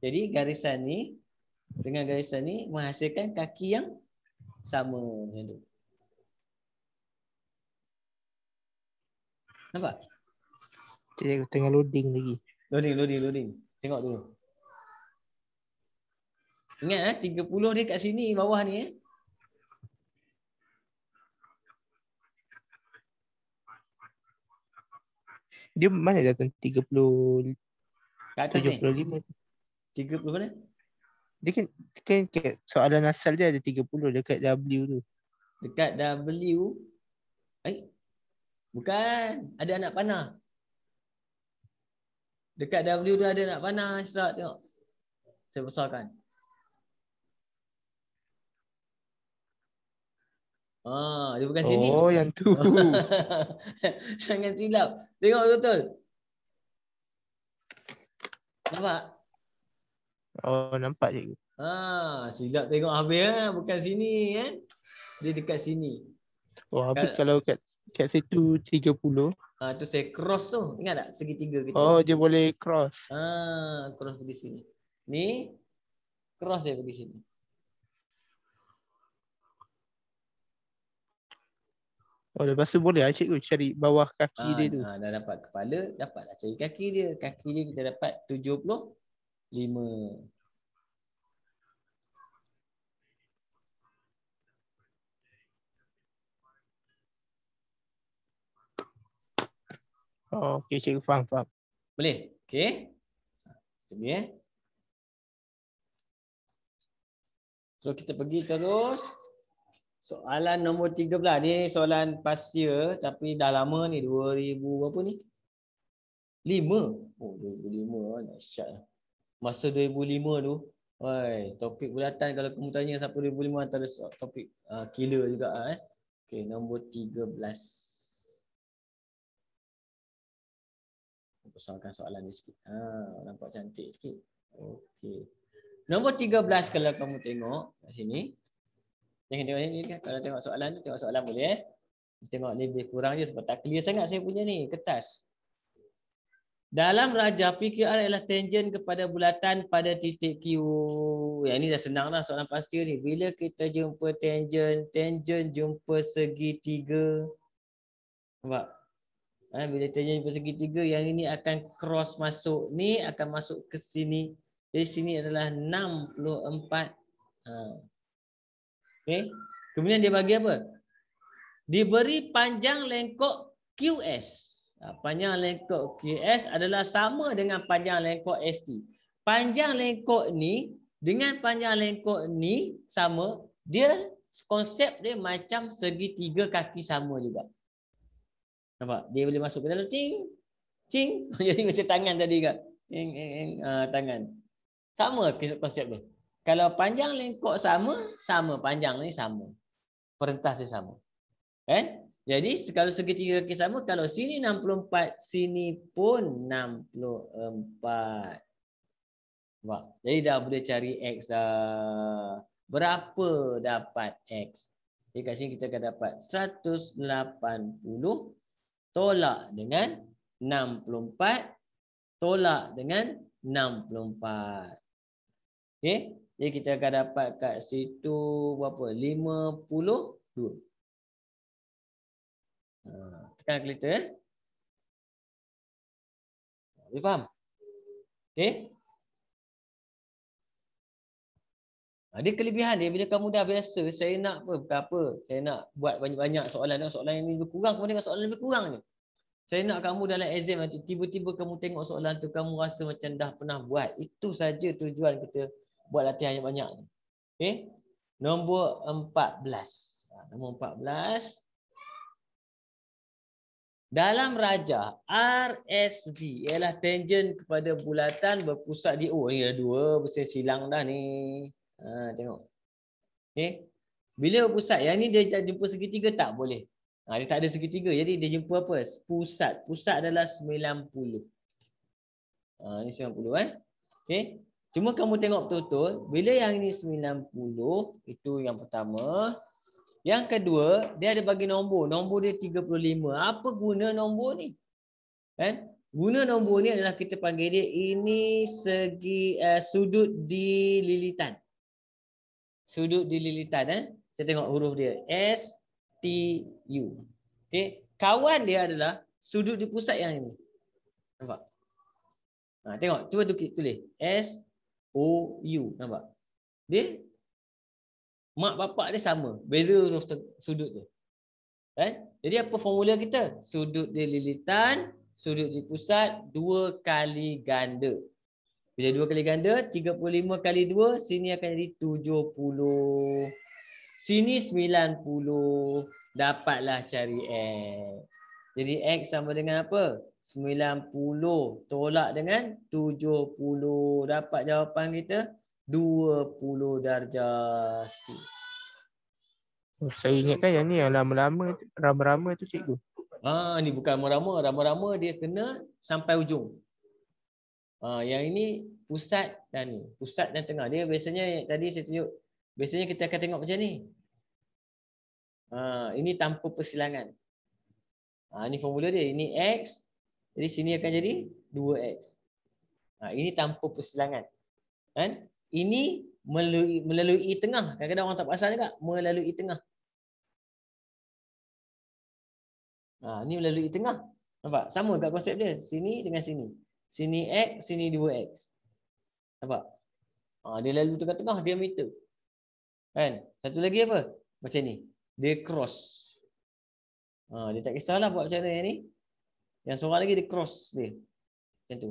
Jadi garisan ni dengan garisan ni menghasilkan kaki yang sama macam tu. Nampak? Cik tengah loading lagi. Loading, loading, loading. Tengok dulu. Ingat eh, ah, 30 dia kat sini bawah ni eh. Dia mana datang 30 kat atas 75. ni. Tiga puluh mana? Dia kan, dia kan, kan soalan asal dia ada tiga puluh dekat W tu. Dekat W? Eh? Bukan. Ada anak panah. Dekat W tu ada anak panah. Syarat tengok. Saya besarkan. Ah, dia bukan oh, sini. Oh, yang tu. Jangan silap. Tengok betul. Nampak? Oh nampak cikgu. Ha silap tengok habis ha ah, bukan sini kan. Dia dekat sini. Oh habis kat, kalau kat kat situ 30. Ha ah, tu saya cross tu. Ingat tak segitiga kita. Oh dia boleh cross. Ha cross pergi sini. Ni cross dia pergi sini. Oh, lepas tu boleh lah cikgu cari bawah kaki ha, dia tu. Ha, dah dapat kepala, dapatlah cari kaki dia. Kaki dia kita dapat 70 lima Oh, okay, cikgu faham, faham. Boleh? Okay. Sini, eh. So, kita pergi terus. Soalan nombor 13. Ni soalan past tapi dah lama ni. 2000 apa ni? 5. Oh, 2005. Nak syak lah masa 2005 tu Wai, topik bulatan kalau kamu tanya siapa 2005 antara topik uh, killer juga ah, eh. Okey, nombor 13. Besarkan soalan ni sikit. Ha, nampak cantik sikit. Okey. Nombor belas kalau kamu tengok kat sini. Jangan tengok sini kan. Kalau tengok soalan tu, tengok soalan boleh eh. Tengok ni lebih kurang je sebab tak clear sangat saya punya ni, kertas. Dalam rajah, PQR adalah tangent kepada bulatan pada titik Q. Yang ini dah senanglah soalan pasti ni. Bila kita jumpa tangent, tangent jumpa segi tiga. Nampak? Ha, bila tangent jumpa segi tiga, yang ini akan cross masuk. Ni akan masuk ke sini. Jadi sini adalah 64. Ha. Okay. Kemudian dia bagi apa? Diberi panjang lengkok QS. Ah, panjang lengkok QS adalah sama dengan panjang lengkok ST. Panjang lengkok ni dengan panjang lengkok ni sama, dia konsep dia macam segi tiga kaki sama juga. Nampak? Dia boleh masuk ke dalam cing cing jadi macam tangan tadi kan. Ing ing, ing uh, ah, tangan. Sama konsep dia. Kalau panjang lengkok sama, sama panjang ni sama. Perintah dia sama. Kan? Eh? Jadi kalau segitiga kes sama, kalau sini 64, sini pun 64. Wah. Jadi dah boleh cari X dah. Berapa dapat X? Jadi kat sini kita akan dapat 180 tolak dengan 64 tolak dengan 64. Okay. Jadi kita akan dapat kat situ berapa? 52 tekan calculator eh. Boleh faham? Okey. Ada ha, kelebihan dia bila kamu dah biasa saya nak apa bukan apa. Saya nak buat banyak-banyak soalan dan soalan yang ni berkurang kemudian soalan yang berkurang ni. Saya nak kamu dalam exam nanti tiba-tiba kamu tengok soalan tu kamu rasa macam dah pernah buat. Itu saja tujuan kita buat latihan banyak-banyak ni. Okey. Nombor 14. Ha, nombor 14. Dalam raja, RSV ialah tangent kepada bulatan berpusat di O. Oh, ini ada dua, bersih silang dah ni. Ha, tengok. Okay. Bila berpusat, yang ni dia tak jumpa segitiga tak boleh. Ha, dia tak ada segitiga, jadi dia jumpa apa? Pusat. Pusat adalah 90. Ha, ini 90 eh. Okay. Cuma kamu tengok betul-betul, bila yang ini 90, itu yang pertama. Yang kedua, dia ada bagi nombor. Nombor dia 35. Apa guna nombor ni? Kan? Guna nombor ni adalah kita panggil dia ini segi uh, sudut di lilitan. Sudut di lilitan kan? Kita tengok huruf dia S T U. Okey, kawan dia adalah sudut di pusat yang ini. Nampak? Ha, tengok, cuba tulis S O U. Nampak? Dia mak bapak dia sama beza huruf sudut tu eh? jadi apa formula kita sudut di lilitan sudut di pusat dua kali ganda bila dua kali ganda 35 kali dua sini akan jadi 70 sini 90 dapatlah cari x jadi x sama dengan apa 90 tolak dengan 70 dapat jawapan kita 20 darjah C. Oh, saya ingatkan yang ni yang lama-lama rama-rama tu cikgu. Ah ni bukan rama-rama, rama-rama dia kena sampai hujung. Ah yang ini pusat dan ni, pusat dan tengah. Dia biasanya tadi saya tunjuk biasanya kita akan tengok macam ni. Ah ini tanpa persilangan. Ah ni formula dia, ini x jadi sini akan jadi 2x. Ah ini tanpa persilangan. Kan? ini melalui, melalui tengah. Kadang-kadang orang tak perasan juga melalui tengah. Ha, ini melalui tengah. Nampak? Sama dekat konsep dia. Sini dengan sini. Sini X, sini 2X. Nampak? Ha, dia lalu tengah-tengah diameter. Kan? Satu lagi apa? Macam ni. Dia cross. Ha, dia tak kisahlah buat macam mana yang ni. Yang seorang lagi dia cross dia. Macam tu.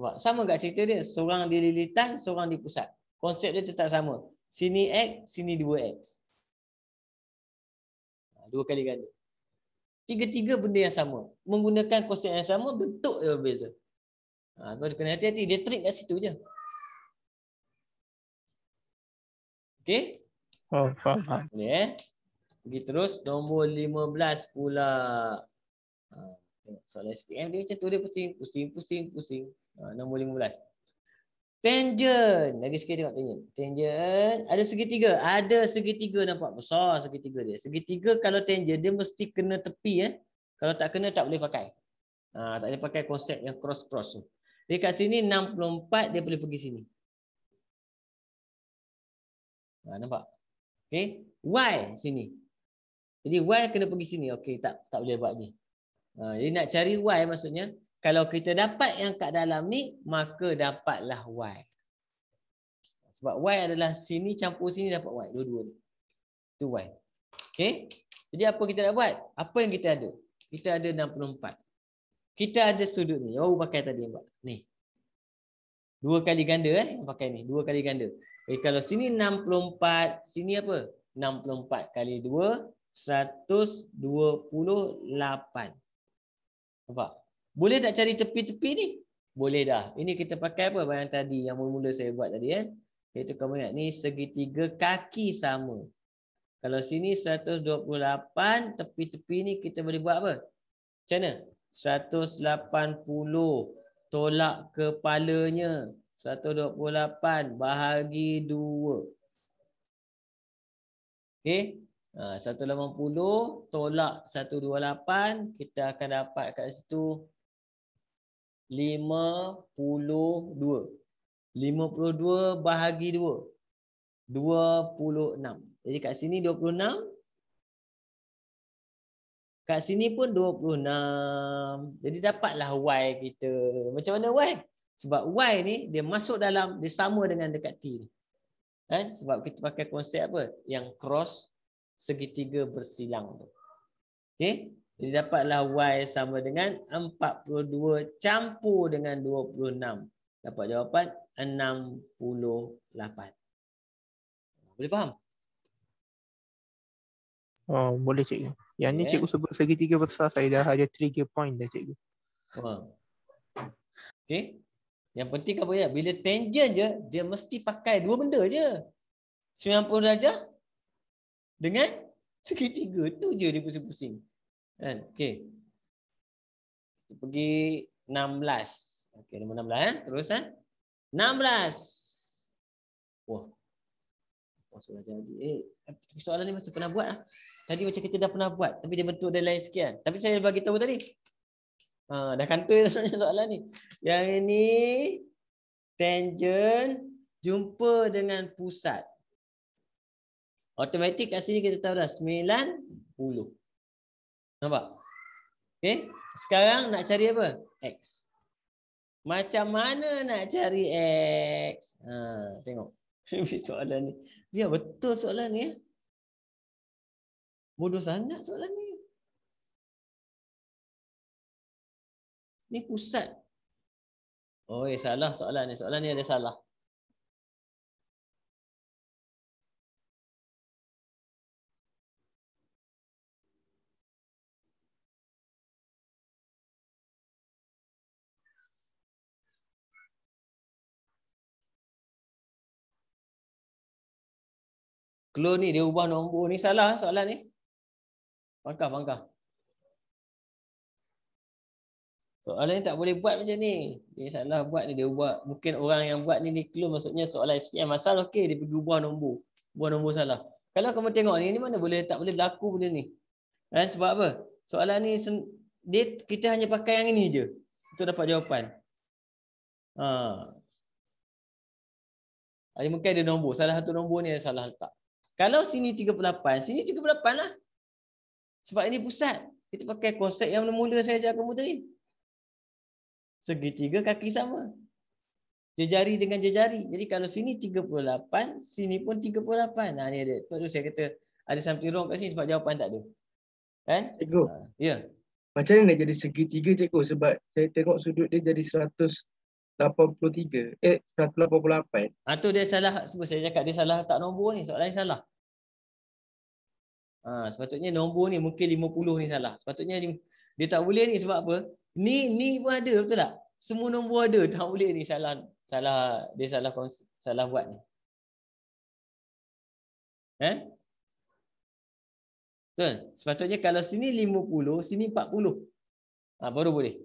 Sebab sama tak cerita dia, seorang di lilitan, seorang di pusat. Konsep dia tetap sama. Sini X, sini 2X. Ha, dua kali ganda. Tiga-tiga benda yang sama. Menggunakan konsep yang sama, bentuk dia berbeza. Ha, kau kena hati-hati, dia trik kat situ je. Okay? Oh, faham. Okay, eh? Pergi terus, nombor 15 pula. Ha, soalan SPM dia macam tu, dia pusing, pusing, pusing, pusing. Ha, nombor 15. Tangent. Lagi sikit tengok tangent. Tangent. Ada segitiga. Ada segitiga nampak. Besar segitiga dia. Segitiga kalau tangent dia mesti kena tepi. Eh? Kalau tak kena tak boleh pakai. Ha, tak boleh pakai konsep yang cross-cross tu. Jadi kat sini 64 dia boleh pergi sini. Ha, nampak? Okay. Y sini. Jadi Y kena pergi sini. Okay tak tak boleh buat ni. Ha, jadi nak cari Y maksudnya kalau kita dapat yang kat dalam ni, maka dapatlah Y. Sebab Y adalah sini campur sini dapat Y. Dua-dua ni. Itu Y. Okay. Jadi apa kita nak buat? Apa yang kita ada? Kita ada 64. Kita ada sudut ni. Oh, pakai tadi. Ni. Dua kali ganda eh. Pakai ni. Dua kali ganda. Okay, eh, kalau sini 64, sini apa? 64 kali 2, 128. Nampak? Boleh tak cari tepi-tepi ni? Boleh dah. Ini kita pakai apa bayang tadi yang mula-mula saya buat tadi kan? Iaitu kamu ingat ni segitiga kaki sama. Kalau sini 128, tepi-tepi ni kita boleh buat apa? Macam mana? 180 tolak kepalanya. 128 bahagi 2. Okey? Ha, 180 tolak 128 kita akan dapat kat situ 52. 52 bahagi 2. 26. Jadi kat sini 26. Kat sini pun 26. Jadi dapatlah Y kita. Macam mana Y? Sebab Y ni dia masuk dalam, dia sama dengan dekat T ni. Kan? Sebab kita pakai konsep apa? Yang cross segitiga bersilang tu. Okay. Jadi dapatlah Y sama dengan 42 campur dengan 26. Dapat jawapan 68. Boleh faham? Oh, boleh cikgu. Yang okay. ni eh? cikgu sebut segitiga besar saya dah ada trigger point dah cikgu. Oh. Okay. Yang penting kan boleh ya? bila tangent je dia mesti pakai dua benda je. 90 darjah dengan segitiga tu je dia pusing-pusing. Kan? Okey. Kita pergi 16. Okey, nombor 16 eh. Terus eh. 16. Wah. Oh, sudah jadi. Eh, soalan ni macam pernah buat lah. Tadi macam kita dah pernah buat. Tapi dia bentuk dia lain sekian. Tapi saya bagi tahu tadi. Ha, dah kantor soalan ni. Yang ini. Tangent. Jumpa dengan pusat. Automatik kat sini kita tahu dah. 9. Nampak? Okay. Sekarang nak cari apa? X. Macam mana nak cari X? Ha, tengok. soalan ni. Ya betul soalan ni. Ya. Bodoh sangat soalan ni. Ni pusat. Oh, eh, salah soalan ni. Soalan ni ada salah. clue ni dia ubah nombor ni salah eh, soalan ni. Pangkah, pangkah. Soalan ni tak boleh buat macam ni. ni salah buat ni dia buat. Mungkin orang yang buat ni ni clue maksudnya soalan SPM masal okey dia pergi ubah nombor. Ubah nombor salah. Kalau kamu tengok ni ni mana boleh tak boleh berlaku benda ni. Eh, sebab apa? Soalan ni dia kita hanya pakai yang ini je untuk dapat jawapan. Ha. Ada mungkin ada nombor. Salah satu nombor ni ada salah letak. Kalau sini 38, sini 38 lah. Sebab ini pusat. Kita pakai konsep yang mula-mula saya ajar kamu tadi. Segitiga kaki sama. Jejari dengan jejari. Jadi kalau sini 38, sini pun 38. Nah, ha, ni ada. Sebab tu saya kata ada something wrong kat sini sebab jawapan tak ada. Kan? Cikgu. Ha, ya. Yeah. Macam mana nak jadi segitiga cikgu? Sebab saya tengok sudut dia jadi 100 183. Eh, 188. Ha, ah, tu dia salah. Sebab saya cakap dia salah tak nombor ni. Soalan salah. Ha, sepatutnya nombor ni mungkin 50 ni salah. Sepatutnya dia, dia tak boleh ni sebab apa? Ni ni pun ada betul tak? Semua nombor ada. Tak boleh ni salah. salah Dia salah salah buat ni. Eh? Betul? Sepatutnya kalau sini 50, sini 40. Ha, ah, baru boleh.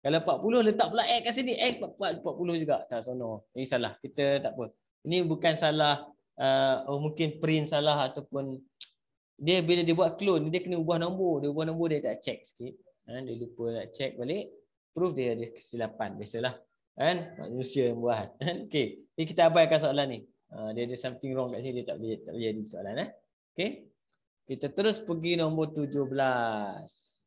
Kalau 40 letak pula X kat sini X 40 juga Tak sono Ini salah Kita tak apa Ini bukan salah uh, oh, Mungkin print salah Ataupun Dia bila dia buat clone Dia kena ubah nombor Dia ubah nombor Dia tak check sikit uh, Dia lupa nak check balik Proof dia ada kesilapan Biasalah ha, kan Manusia yang buat uh, ha, kan? Okay Jadi kita abaikan soalan ni uh, Dia ada something wrong kat sini Dia tak boleh, tak boleh jadi soalan eh? Okay Kita terus pergi nombor 17 Okay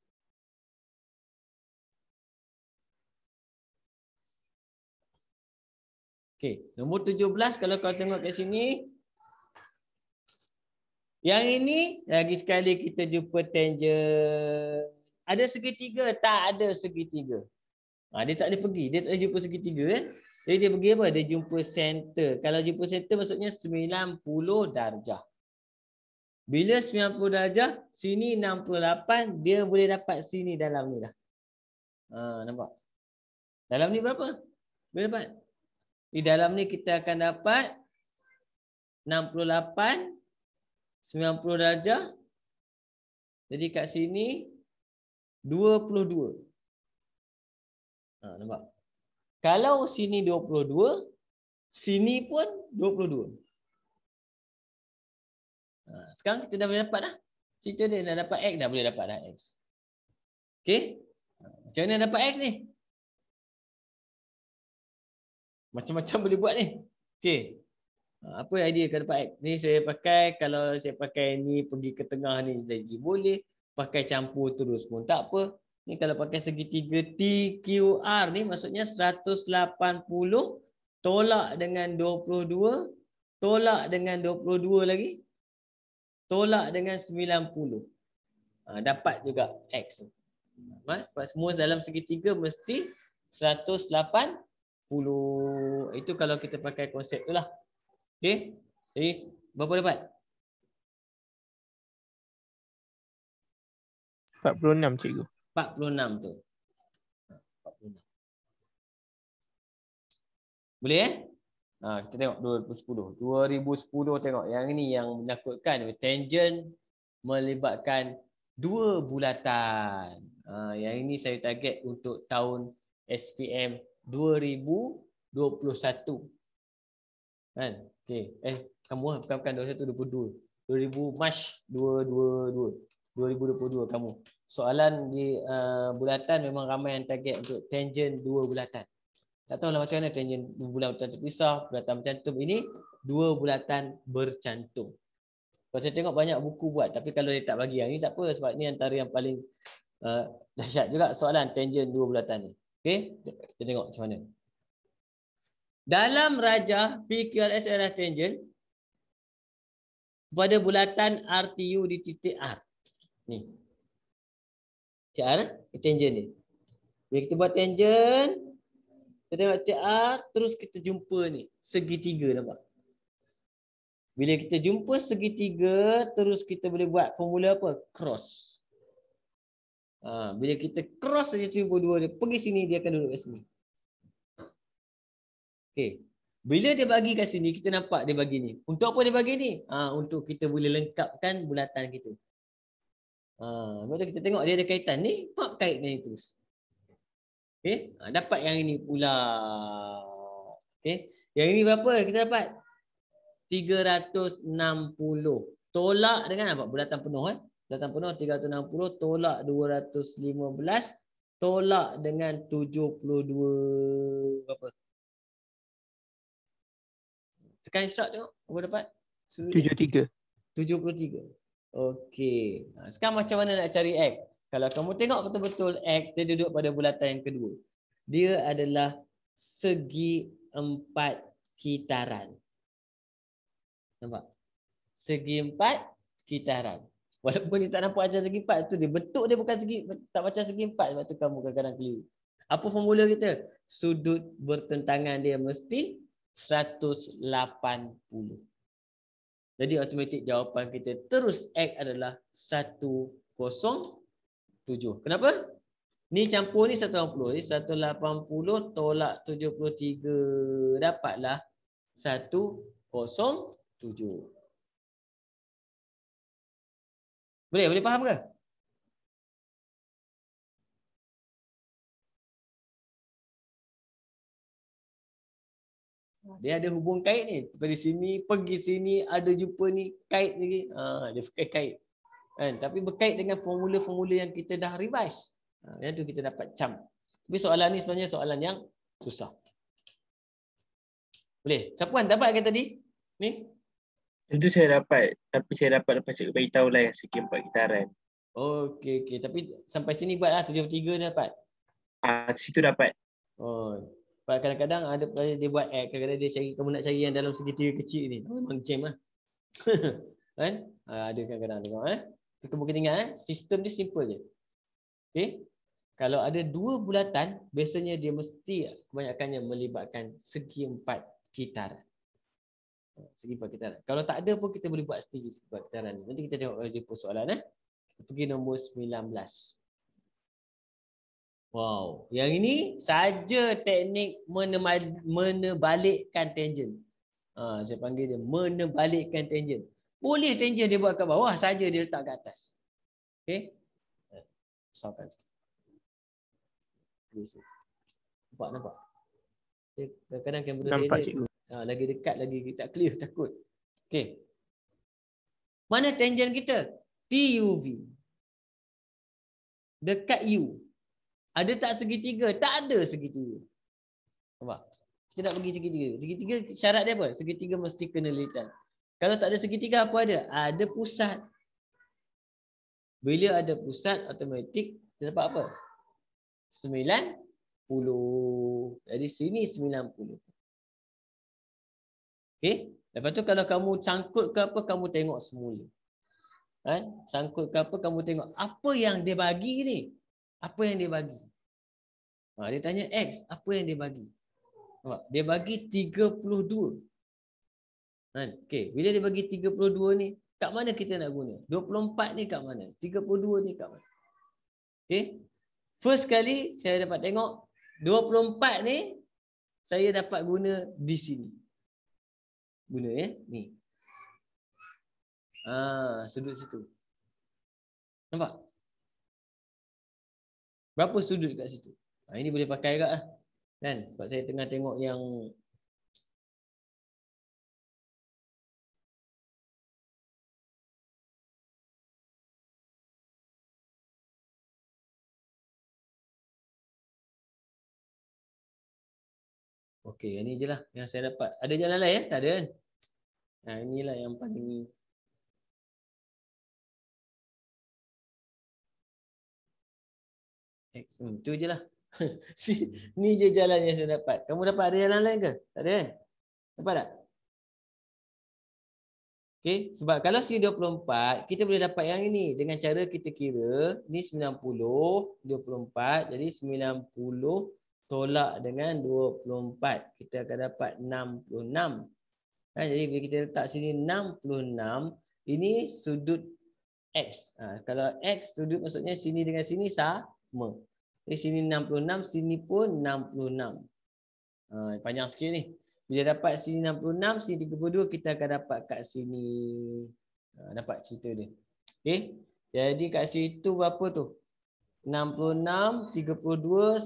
Okey, nombor 17 kalau kau tengok kat sini. Yang ini lagi sekali kita jumpa tangent. Ada segitiga, tak ada segitiga. Ha, dia tak ada pergi, dia tak ada jumpa segitiga eh. Jadi dia pergi apa? Dia jumpa center. Kalau jumpa center maksudnya 90 darjah. Bila 90 darjah, sini 68, dia boleh dapat sini dalam ni dah. Ha, nampak? Dalam ni berapa? Boleh dapat? Di dalam ni kita akan dapat 68 90 darjah. Jadi kat sini 22. Ha, nampak. Kalau sini 22, sini pun 22. Ha, sekarang kita dah boleh dapat dah. Cerita dia dah dapat X dah boleh dapat dah X. Okey. Ha, macam mana dapat X ni? macam-macam boleh buat ni. Okey. Ah, apa idea kalau dapat ni saya pakai kalau saya pakai ni pergi ke tengah ni lagi boleh pakai campur terus pun tak apa. Ni kalau pakai segitiga TQR ni maksudnya 180 tolak dengan 22 tolak dengan 22 lagi tolak dengan 90. Ha, ah, dapat juga X tu. Sebab semua dalam segitiga mesti 180 10 itu kalau kita pakai konsep tu lah. Okay. Jadi berapa dapat? 46 cikgu. 46 tu. Boleh eh? Ha, kita tengok 2010. 2010 tengok yang ni yang menakutkan. Tangent melibatkan dua bulatan. Ha, yang ini saya target untuk tahun SPM 2021. Kan? Okey, eh kamu bukan bukan 2021 22. 2000 Mac 222. 2022 kamu. Soalan di uh, bulatan memang ramai yang target untuk tangent dua bulatan. Tak tahu lah macam mana tangent dua bulatan terpisah, bulatan bercantum ini dua bulatan bercantum. Kalau saya tengok banyak buku buat tapi kalau dia tak bagi yang ini tak apa sebab ni antara yang paling uh, dahsyat juga soalan tangent dua bulatan ni. Okey, kita tengok macam mana. Dalam raja PQRS adalah tangent pada bulatan RTU di titik R. Ni. Titik R, eh? tangent ni. Bila kita buat tangent, kita tengok titik R, terus kita jumpa ni, segitiga nampak. Bila kita jumpa segitiga, terus kita boleh buat formula apa? Cross. Ha, bila kita cross saja dua dia pergi sini, dia akan duduk kat sini. Okay. Bila dia bagi kat sini, kita nampak dia bagi ni. Untuk apa dia bagi ni? Ha, untuk kita boleh lengkapkan bulatan kita. Ha, kita tengok dia ada kaitan ni, pak kait ni terus. Okay. Ha, dapat yang ini pula. Okay. Yang ini berapa kita dapat? 360. Tolak dengan apa? Bulatan penuh. Eh? Datang penuh 360 tolak 215 tolak dengan 72 berapa? Tekan isyarat tengok apa dapat? 73. 73. Okey. Ha, sekarang macam mana nak cari x? Kalau kamu tengok betul-betul x dia duduk pada bulatan yang kedua. Dia adalah segi empat kitaran. Nampak? Segi empat kitaran. Walaupun dia tak nampak macam segi empat tu dia betuk dia bukan segi tak macam segi empat sebab tu kamu kadang-kadang keliru. Apa formula kita? Sudut bertentangan dia mesti 180. Jadi automatik jawapan kita terus X adalah 107. Kenapa? Ni campur ni 180. Jadi 180 tolak 73 dapatlah 107. Boleh, boleh faham ke? Dia ada hubung kait ni. Dari sini, pergi sini, ada jumpa ni, kait lagi. Ha, dia berkait-kait. Kan? Tapi berkait dengan formula-formula yang kita dah revise. Ha, yang tu kita dapat cam. Tapi soalan ni sebenarnya soalan yang susah. Boleh? Siapa yang dapat kata tadi? Ni? itu saya dapat tapi saya dapat lepas cikgu bagi tahu lah yang sikit empat gitaran. Okey okay tapi sampai sini buat lah tiga ni dapat. Ah uh, situ dapat. Oh. kadang-kadang ada pelajar dia buat act, kadang-kadang dia cari kamu nak cari yang dalam segitiga kecil ni. Oh, memang jam lah. kan? Ah uh, ada kadang-kadang tengok eh. Kita mungkin ingat eh, sistem dia simple je. Okey. Kalau ada dua bulatan, biasanya dia mesti kebanyakannya melibatkan segi empat gitaran segi perkataran. Kalau tak ada pun kita boleh buat sendiri segi perkataran. Nanti kita tengok kalau eh, jumpa soalan eh. Kita pergi nombor 19. Wow, yang ini saja teknik menebalikkan tangent. Ha, saya panggil dia menebalikkan tangent. Boleh tangent dia buat kat bawah saja dia letak ke atas. Okay. Usahakan ha, sikit. Nampak nampak. Dia kadang-kadang kamera dia. Nampak Ha, lagi dekat lagi tak clear takut. Okey. Mana tangent kita? TUV. Dekat U. Ada tak segitiga? Tak ada segitiga. Apa? Kita nak bagi segitiga. Segitiga syarat dia apa? Segitiga mesti kena lilitan. Kalau tak ada segitiga apa ada? Ada pusat. Bila ada pusat automatik kita dapat apa? 90. Jadi sini 90. Okey. Lepas tu kalau kamu sangkut ke apa kamu tengok semula. Kan? Ha? Sangkut ke apa kamu tengok apa yang dia bagi ni? Apa yang dia bagi? Ha, dia tanya X, apa yang dia bagi? Nampak? Dia bagi 32. Kan? Ha? Okey, bila dia bagi 32 ni, kat mana kita nak guna? 24 ni kat mana? 32 ni kat mana? Okey. First kali saya dapat tengok 24 ni saya dapat guna di sini guna ya ni ah sudut situ nampak berapa sudut dekat situ ha, ini boleh pakai juga lah. kan sebab saya tengah tengok yang Okey, yang ni je lah yang saya dapat. Ada jalan lain ya? Tak ada kan? Nah, ha, inilah yang paling Excellent. Itu je lah. Ni je jalan yang saya dapat. Kamu dapat ada jalan lain ke? Tak ada kan? Dapat tak? Okay. Sebab kalau sini 24, kita boleh dapat yang ini. Dengan cara kita kira, ni 90, 24. Jadi 90 tolak dengan 24. Kita akan dapat 66 Ha, jadi bila kita letak sini 66, ini sudut X. Ha, kalau X sudut maksudnya sini dengan sini sama. Jadi sini 66, sini pun 66. Ha, panjang sikit ni. Bila dapat sini 66, sini 32, kita akan dapat kat sini. Ha, dapat cerita dia. Okay. Jadi kat situ berapa tu? 66, 32, 180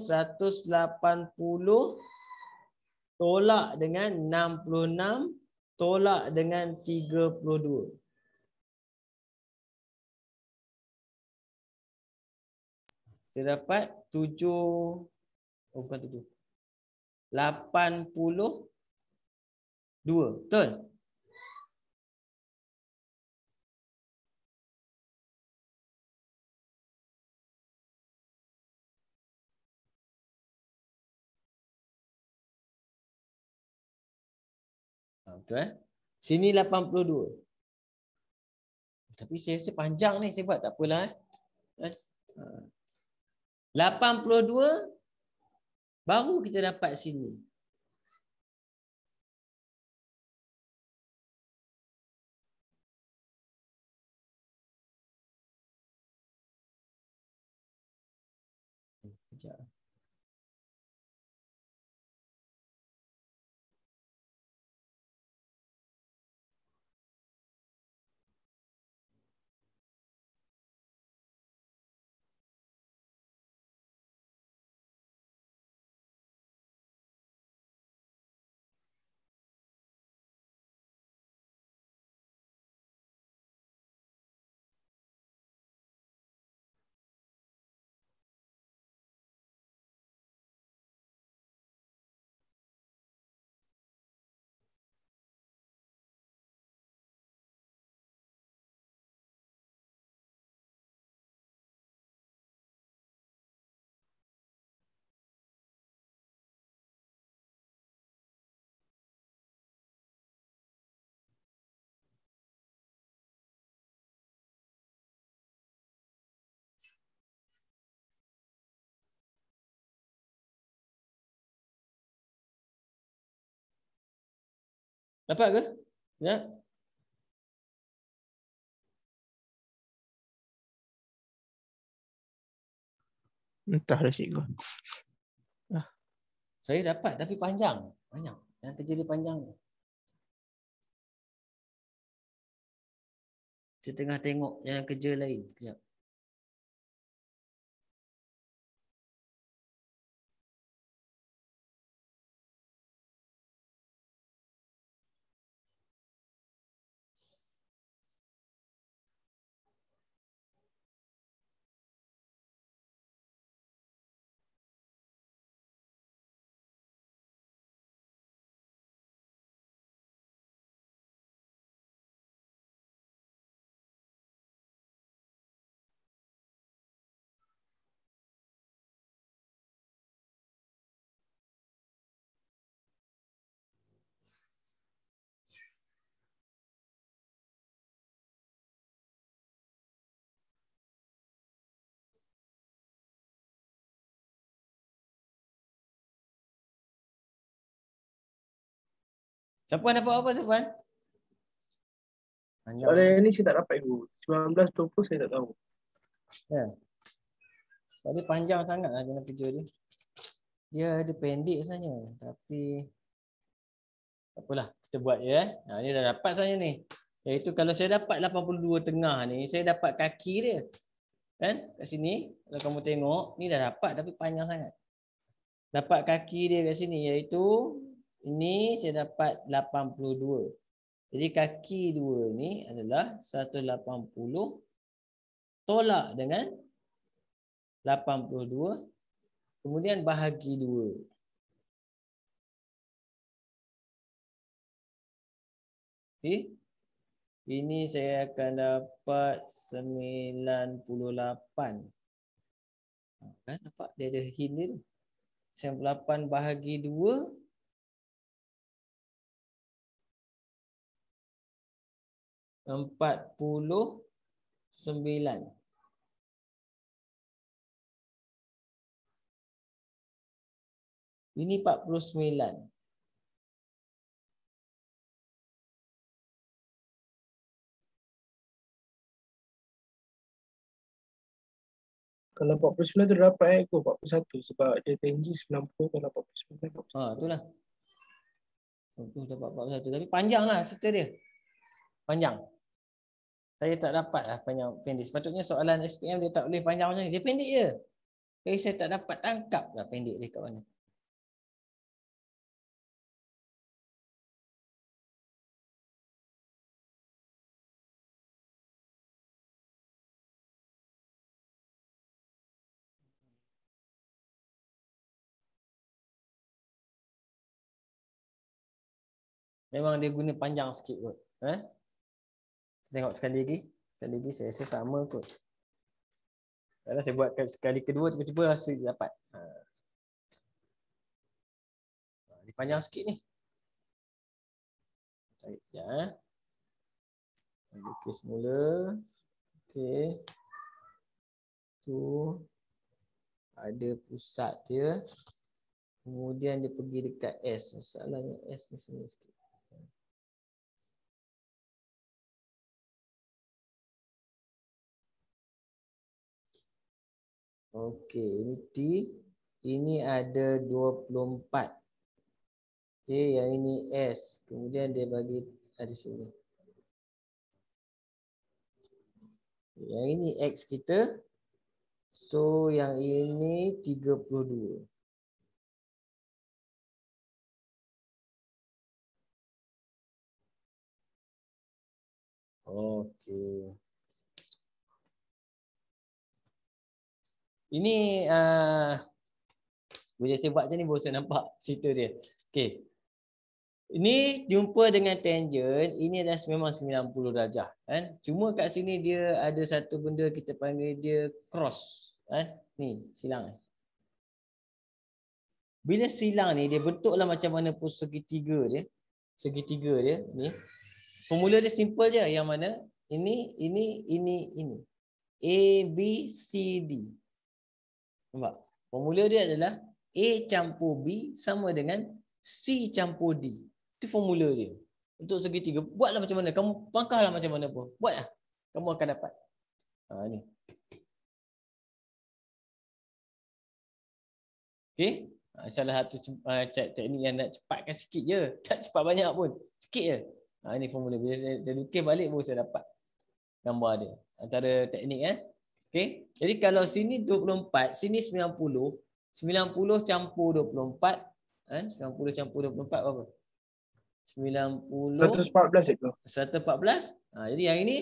tolak dengan 66, tolak dengan 32. Saya dapat 7 oh bukan 7. 82. Betul? Betul eh? Sini 82. Tapi saya rasa panjang ni saya buat tak apalah eh. 82 eh, ha. baru kita dapat sini. Dapat ke? Ya. Entah dah cikgu. Ah. Saya dapat tapi panjang. Panjang. Yang kerja panjang. Saya tengah tengok yang kerja lain. Kejap. Siapa dapat apa siapa? Soalan yang ni saya tak dapat ibu. 19 20 saya tak tahu. Ya. Yeah. Tadi panjang sangatlah kena kerja dia. Dia ada pendek sahaja tapi tak apalah kita buat ya. Ha ni dah dapat sahaja ni. Iaitu kalau saya dapat 82 tengah ni saya dapat kaki dia. Kan? Kat sini kalau kamu tengok ni dah dapat tapi panjang sangat. Dapat kaki dia kat sini iaitu ini saya dapat 82. Jadi kaki 2 ni adalah 180 tolak dengan 82 kemudian bahagi 2. Okey. Ini saya akan dapat 98. Kan nampak dia ada hint dia tu. 98 bahagi 2 empat puluh sembilan. Ini empat puluh sembilan. Kalau 49 tu dah dapat eh, aku 41 sebab dia tinggi 90 kalau 49 Haa tu lah Aku dapat 41 ah, tapi panjang lah cerita dia Panjang saya tak dapat lah panjang pendek. Sepatutnya soalan SPM dia tak boleh panjang macam ni. Dia pendek je. Jadi saya tak dapat tangkap lah pendek dia kat mana. Memang dia guna panjang sikit kot. Eh? Saya tengok sekali lagi. Sekali lagi saya rasa sama kot. Kalau saya buat sekali kedua tiba-tiba rasa dapat. Ha. Ini panjang sikit ni. Baik, ya. Ambil kes mula. Okey. Tu ada pusat dia. Kemudian dia pergi dekat S. Masalahnya S ni sini sikit. Okey, ini T. Ini ada 24. Okey, yang ini S. Kemudian dia bagi ada sini. Yang ini X kita. So, yang ini 32. Okay. Ini uh, ah, Bila saya buat macam ni Baru saya nampak cerita dia okay. Ini jumpa dengan tangent Ini adalah memang 90 darjah kan? Cuma kat sini dia ada satu benda Kita panggil dia cross kan? Ni silang Bila silang ni Dia bentuklah macam mana pun segitiga dia Segitiga dia ni. Formula dia simple je Yang mana ini, ini, ini, ini A, B, C, D Nampak? Formula dia adalah A campur B sama dengan C campur D. Itu formula dia. Untuk segitiga. Buatlah macam mana. Kamu pangkahlah macam mana pun. Buatlah. Kamu akan dapat. Ha, ni. Okay. Ha, salah satu uh, teknik yang nak cepatkan sikit je. Tak cepat banyak pun. Sikit je. Ha, ini formula. Bila saya, saya lukis balik pun saya dapat gambar dia. Antara teknik kan. Eh? Okey. Jadi kalau sini 24, sini 90, 90 campur 24, kan? 90 campur 24 berapa? 90 114 itu. 114? Ha, jadi yang ini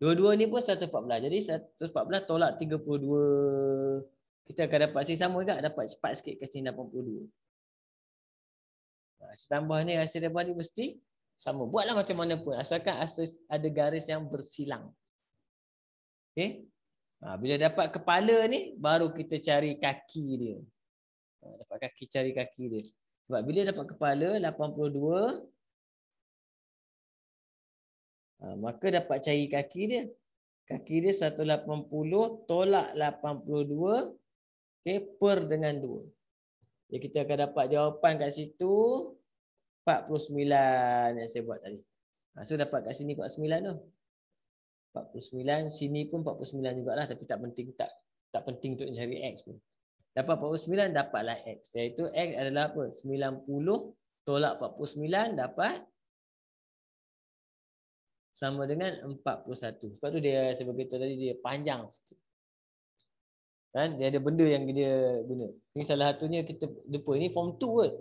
dua-dua ni pun 114. Jadi 114 tolak 32. Kita akan dapat sini sama juga dapat cepat sikit ke sini 82. Ha, tambah ni hasil dia ni mesti sama. Buatlah macam mana pun asalkan asas ada garis yang bersilang. okay? Ha, bila dapat kepala ni, baru kita cari kaki dia. Ha, dapat kaki, cari kaki dia. Sebab bila dapat kepala, 82. Ha, maka dapat cari kaki dia. Kaki dia 180, tolak 82. Okay, per dengan 2. Jadi kita akan dapat jawapan kat situ. 49 yang saya buat tadi. Ha, so dapat kat sini 49 tu. 49 sini pun 49 jugalah tapi tak penting tak tak penting untuk cari x pun. Dapat 49 dapatlah x. Iaitu x adalah apa? 90 tolak 49 dapat sama dengan 41. Sebab tu dia sebab itu tadi dia panjang sikit. Kan? Dia ada benda yang dia guna. Ini salah satunya kita lupa ini form 2 kan.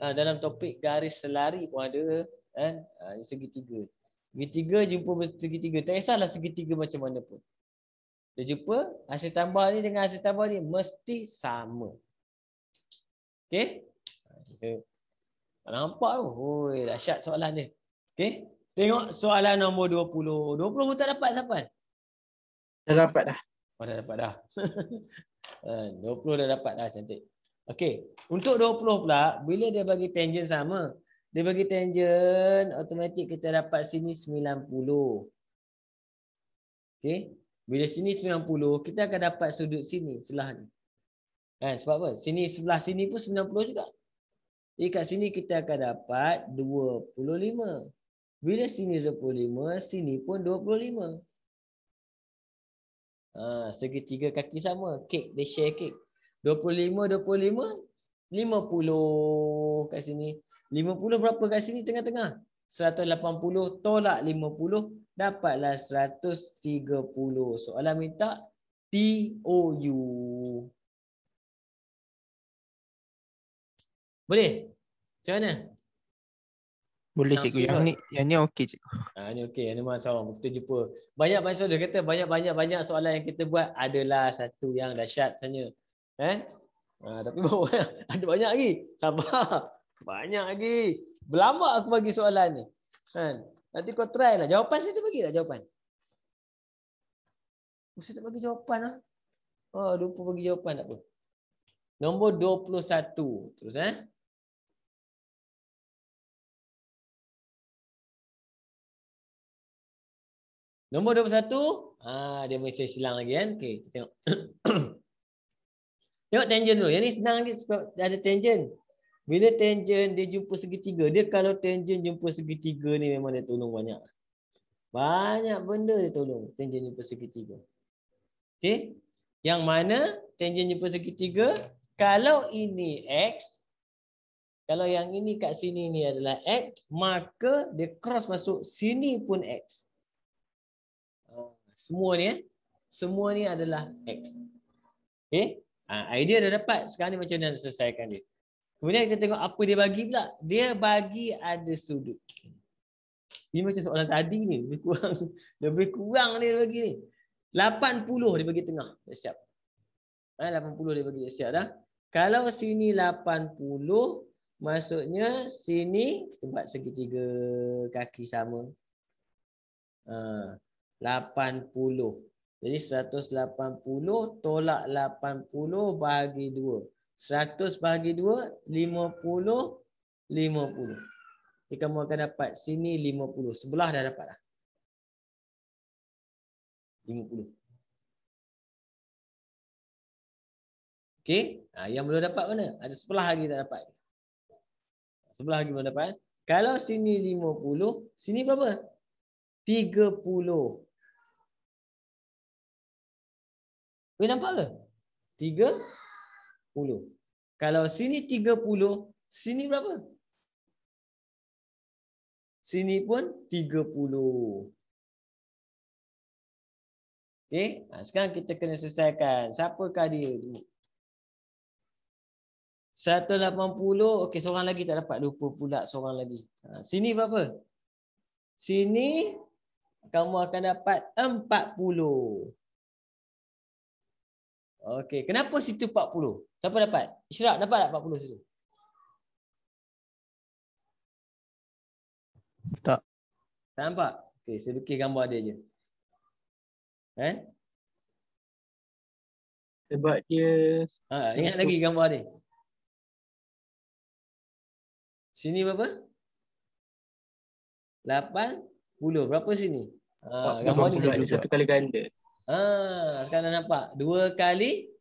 Ah, dalam topik garis selari pun ada kan? Ah, segi tiga. Segitiga jumpa segitiga. Tak kisahlah segitiga macam mana pun. Dia jumpa hasil tambah ni dengan hasil tambah ni mesti sama. Okay? Tak nampak tu. Hoi, dahsyat soalan dia. Okay? Tengok soalan nombor 20. 20 pun tak dapat siapa? Dah dapat dah. Oh, dah dapat dah. 20 eh, dah dapat dah cantik. Okay, untuk 20 pula bila dia bagi tangent sama, dia bagi tangent, otomatik kita dapat sini 90. Okay, Bila sini 90, kita akan dapat sudut sini, celah ni. Kan? Sebab apa? Sini sebelah sini pun 90 juga. Jadi kat sini kita akan dapat 25. Bila sini 25, sini pun 25. Ha, segitiga kaki sama. Kek, they share kek. 25, 25, 50 kat sini. 50 berapa kat sini tengah-tengah? 180 tolak 50 dapatlah 130. Soalan minta TOU. Boleh? Macam mana? Boleh nah, cikgu. Okay, yang, ni, yang ni okey cikgu. Ha, ah, ini okey. Yang ni masalah. Kita jumpa. Banyak-banyak soalan. Dia kata banyak-banyak soalan yang kita buat adalah satu yang dahsyat. Tanya. Eh? Ha, tapi ada banyak lagi. Sabar. Banyak lagi. Berlama aku bagi soalan ni. Kan? Nanti kau try lah. Jawapan saya tu bagi tak jawapan? Oh, saya tak bagi jawapan lah. Oh, lupa bagi jawapan tak pun. Nombor 21. Terus eh. Nombor 21. Ah, dia mesti silang lagi kan. Okay, tengok. tengok tangent dulu. Yang ni senang lagi sebab ada tangent. Bila tangent dia jumpa segitiga, dia kalau tangent jumpa segitiga ni memang dia tolong banyak. Banyak benda dia tolong tangent jumpa segitiga. Okey? Yang mana tangent jumpa segitiga? Kalau ini x, kalau yang ini kat sini ni adalah x, maka dia cross masuk sini pun x. Ah, semua ni eh. Semua ni adalah x. Okey? Ha, idea dah dapat. Sekarang ni macam mana nak selesaikan dia? Kemudian kita tengok apa dia bagi pula. Dia bagi ada sudut. Ini macam soalan tadi ni. Lebih kurang, lebih kurang dia bagi ni. 80 dia bagi tengah. Dah siap. Ha, 80 dia bagi. Dah siap dah. Kalau sini 80. Maksudnya sini. Kita buat segitiga kaki sama. Ha, 80. Jadi 180 tolak 80 bagi 2. 100 bahagi 2, 50, 50. Jika kamu akan dapat sini 50. Sebelah dah dapat dah. 50. Okay. Ha, yang belum dapat mana? Ada sebelah lagi tak dapat. Sebelah lagi belum dapat. Kalau sini 50, sini berapa? 30. Boleh nampak ke? 30 puluh. Kalau sini tiga puluh, sini berapa? Sini pun tiga puluh. Okay, ha, sekarang kita kena selesaikan. Siapakah dia tu? 180. Okey, seorang lagi tak dapat. Lupa pula seorang lagi. Ha, sini berapa? Sini kamu akan dapat 40. Okey, kenapa situ 40? Siapa dapat? Isyrak dapat tak 40 situ? Tak. Tak nampak? Okey, saya lukis gambar dia je. Eh? Sebab dia... Ha, ingat lagi gambar dia. Sini berapa? 80. Berapa sini? Ha, gambar ni satu, satu kali ganda. Ah, ha, sekarang nampak. Dua kali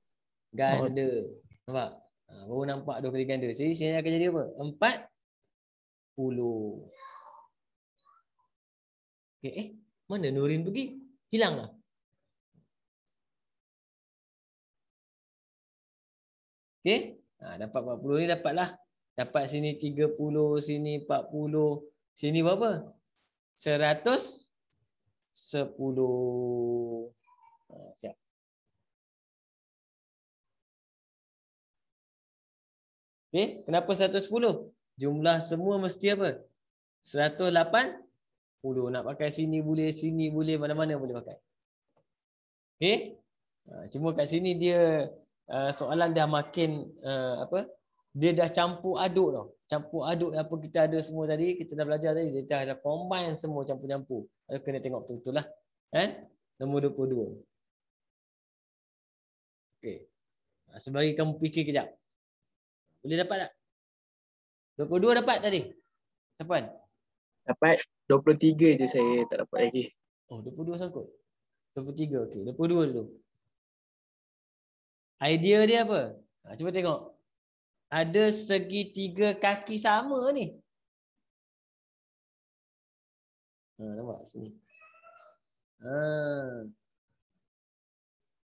ganda. Nampak? Ha, baru nampak dua kali ganda. Jadi sini akan jadi apa? Empat puluh. Okay. Eh, mana Nurin pergi? Hilanglah. Okey. Ha, dapat 40 ni dapat lah Dapat sini 30, sini 40, sini berapa? 100 10. Ha, siap. Okey, eh, kenapa 110? Jumlah semua mesti apa? 180. Nak pakai sini boleh, sini boleh, mana-mana boleh pakai. Okey? Eh? Ha, cuma kat sini dia ha, soalan dah makin ha, apa? Dia dah campur aduk tau. Campur aduk apa kita ada semua tadi, kita dah belajar tadi, dia dah, dah combine semua campur-campur. kena tengok betul-betul lah. Eh, Nombor 22. Okey. Sebagai kamu fikir kejap. Boleh dapat tak? 22 dapat tadi? Siapa? Dapat 23 je saya tak dapat lagi. Oh 22 sangkut? 23 okey. 22 dulu. Idea dia apa? Ha, cuba tengok. Ada segi tiga kaki sama ni. Ha, nampak sini. Ha.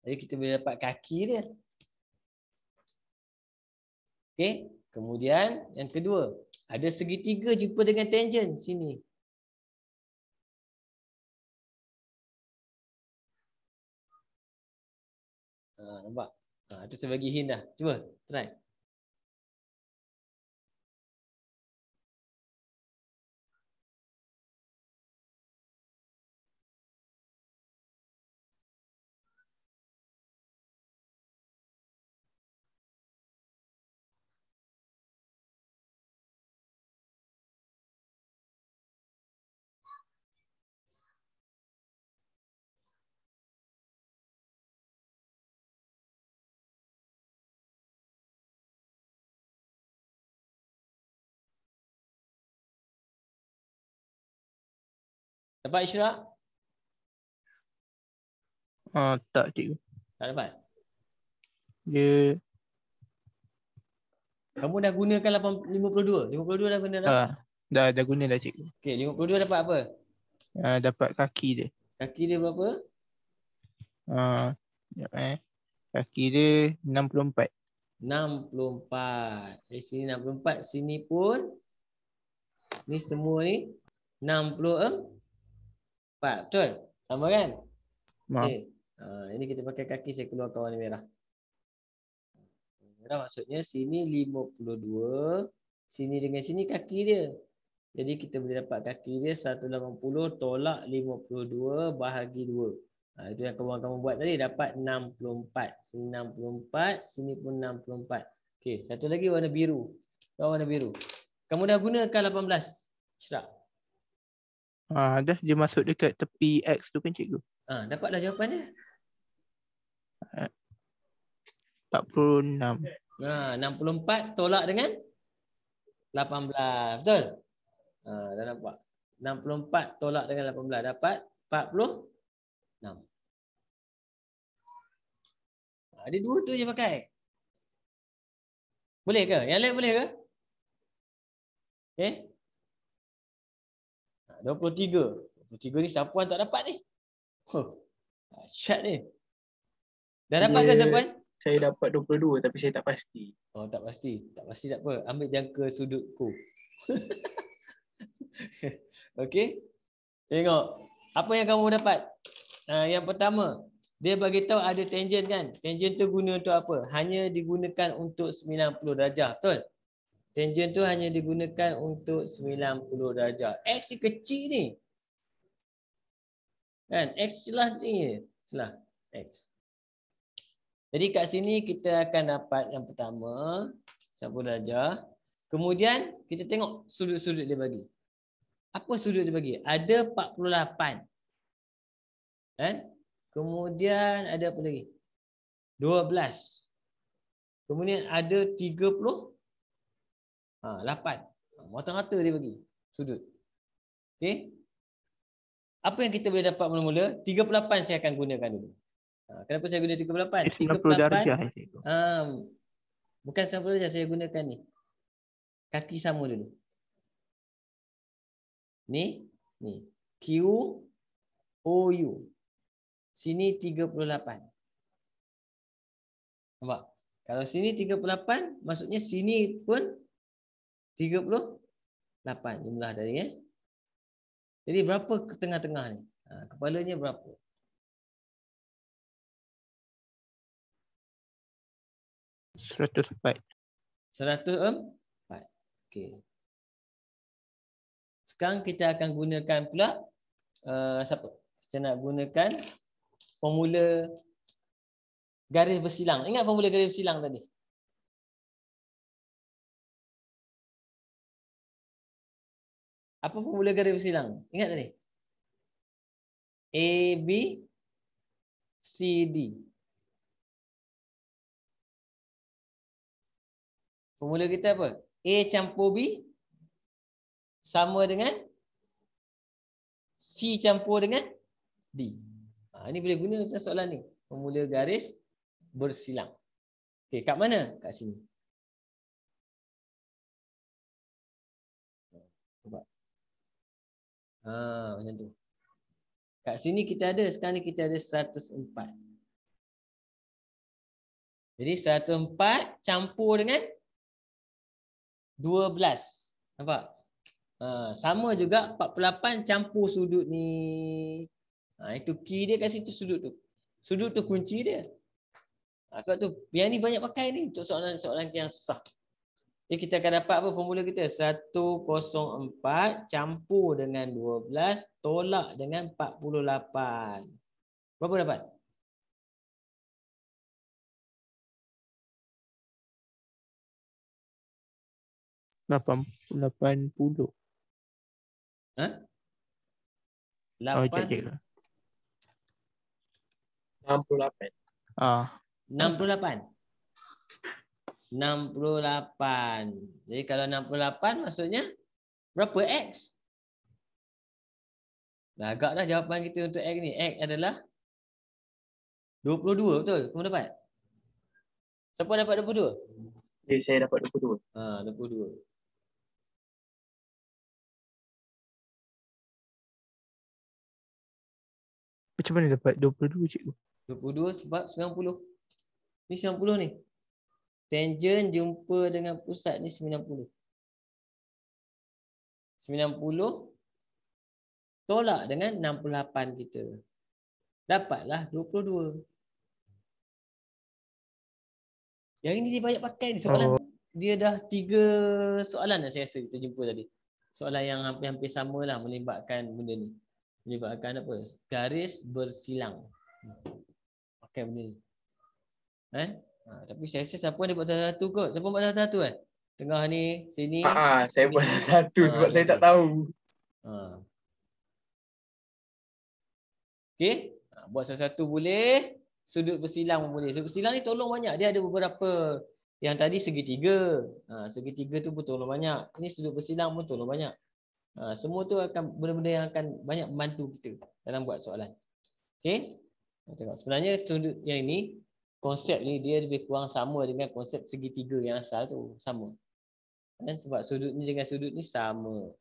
Jadi kita boleh dapat kaki dia. Okey, kemudian yang kedua, ada segitiga jumpa dengan tangent sini. Ha, nampak? Ha, ah, itu sebagai hint dah. Cuba try. Dapat Ishraq? Uh, ah, tak cikgu. Tak dapat? Dia... Kamu dah gunakan 52? 52 dah guna dah? Uh, dah, dah guna dah cikgu. Okay, 52 dapat apa? Uh, dapat kaki dia. Kaki dia berapa? Uh, sekejap eh. Kaki dia 64. 64. Eh, sini 64. Sini pun. Ni semua ni. 64. Empat, betul? Sama kan? Maaf. Okay. Uh, ah, ini kita pakai kaki, saya keluar kawan warna merah. Merah maksudnya sini 52. Sini dengan sini kaki dia. Jadi kita boleh dapat kaki dia 180 tolak 52 bahagi 2. Ha, ah, itu yang kawan kamu buat tadi dapat 64. Sini 64, sini pun 64. Okey, satu lagi warna biru. Kau warna biru. Kamu dah gunakan 18. Syrak. Ha, dah dia masuk dekat tepi X tu kan cikgu? Ha, dapat dah jawapan dia. 46. Ha, 64 tolak dengan 18. Betul? Ha, dah nampak. 64 tolak dengan 18. Dapat 46. Ha, dia dua tu je pakai. Boleh ke? Yang lain boleh ke? Okay. Eh? 23. 23 ni siapa yang tak dapat ni? Huh. Syat ni. Dah dapat ke siapa? Saya dapat 22 tapi saya tak pasti. Oh tak pasti. Tak pasti tak apa. Ambil jangka sudutku. okay. Tengok. Apa yang kamu dapat? Uh, yang pertama. Dia bagi tahu ada tangent kan? Tangent tu guna untuk apa? Hanya digunakan untuk 90 darjah. Betul? Tangent tu hanya digunakan untuk 90 darjah. X ni kecil ni. Kan? X celah ni. Celah. X. Jadi kat sini kita akan dapat yang pertama. 90 darjah. Kemudian kita tengok sudut-sudut dia bagi. Apa sudut dia bagi? Ada 48. Kan? Kemudian ada apa lagi? 12. Kemudian ada 30. Ha, lapan. Rata-rata ha, dia bagi sudut. okay? Apa yang kita boleh dapat mula-mula? 38 saya akan gunakan dulu. Ha, kenapa saya guna 38? Eh, 90 darjah. Ah, bukan 90 darjah saya gunakan ni. Kaki sama dulu. Ni. Ni. Q. O. U. Sini 38. Nampak? Kalau sini 38, maksudnya sini pun 38. 38 jumlah tadi eh. Jadi berapa ke tengah-tengah ni? Ha, kepalanya berapa? Seratus empat. Seratus empat. Okey. Sekarang kita akan gunakan pula uh, siapa? Kita nak gunakan formula garis bersilang. Ingat formula garis bersilang tadi? Apa formula garis bersilang? Ingat tadi. A, B, C, D. Formula kita apa? A campur B sama dengan C campur dengan D. Ha, ini boleh guna soalan ni. Formula garis bersilang. Okey, kat mana? Kat sini. Ha, macam tu. Kat sini kita ada, sekarang ni kita ada 104. Jadi 104 campur dengan 12. Nampak? Ha, sama juga 48 campur sudut ni. Ha, itu key dia kat situ sudut tu. Sudut tu kunci dia. Ha, tu, yang ni banyak pakai ni untuk soalan-soalan yang susah. Jadi kita akan dapat apa formula kita? 104 campur dengan 12 tolak dengan 48. Berapa dapat? Lapan puluh. Ha? Oh, lapan. Enam puluh lapan. Ah. Enam puluh lapan. 68. Jadi kalau 68 maksudnya berapa X? Dah agak dah jawapan kita untuk X ni. X adalah 22 betul? Kamu dapat? Siapa dapat 22? Ya, saya dapat 22. Ha, 22. Macam mana dapat 22 cikgu? 22 sebab 90. Ni 90 ni. Tangent jumpa dengan pusat ni 90. 90 tolak dengan 68 kita. Dapatlah 22. Yang ini dia banyak pakai ni soalan. Oh. Dia dah tiga soalan dah saya rasa kita jumpa tadi. Soalan yang hampir-hampir samalah melibatkan benda ni. Melibatkan apa? Garis bersilang. Pakai benda ni. Eh? Ha, tapi saya rasa siapa yang dia buat salah satu kot. Siapa buat salah satu kan? Tengah ni, sini. Ha, ha saya sini. buat salah satu ha, sebab okay. saya tak tahu. Ha. Okay. Ha, buat salah satu boleh. Sudut bersilang pun boleh. Sudut bersilang ni tolong banyak. Dia ada beberapa yang tadi segitiga. Ha, segitiga tu pun tolong banyak. Ini sudut bersilang pun tolong banyak. Ha, semua tu akan benda-benda yang akan banyak membantu kita dalam buat soalan. Okay. Sebenarnya sudut yang ini konsep ni dia lebih kurang sama dengan konsep segitiga yang asal tu sama kan sebab sudut ni dengan sudut ni sama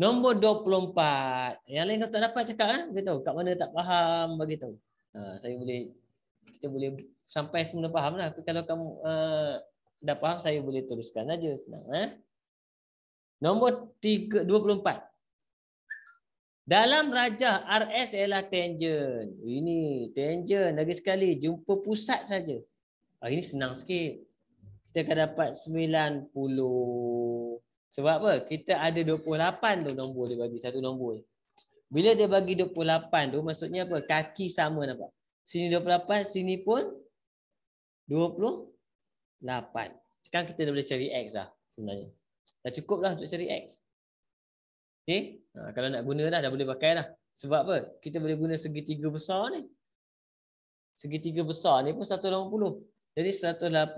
nombor 24 yang lain kau tak dapat cakap ah kan? kat mana tak faham bagi tahu ha, saya boleh kita boleh sampai semua faham lah. Tapi kalau kamu uh, dah faham, saya boleh teruskan aja. Senang. Eh? Nombor tiga, dalam rajah RS ialah tangent. Ini tangent lagi sekali jumpa pusat saja. Ah ini senang sikit. Kita akan dapat 90. Sebab apa? Kita ada 28 tu nombor dia bagi satu nombor. Bila dia bagi 28 tu maksudnya apa? Kaki sama nampak. Sini 28, sini pun 28. Sekarang kita dah boleh cari X lah sebenarnya. Dah cukup lah untuk cari X. Okay. Ha, kalau nak guna dah, dah boleh pakai dah. Sebab apa? Kita boleh guna segitiga besar ni. Segitiga besar ni pun 180. Jadi 180,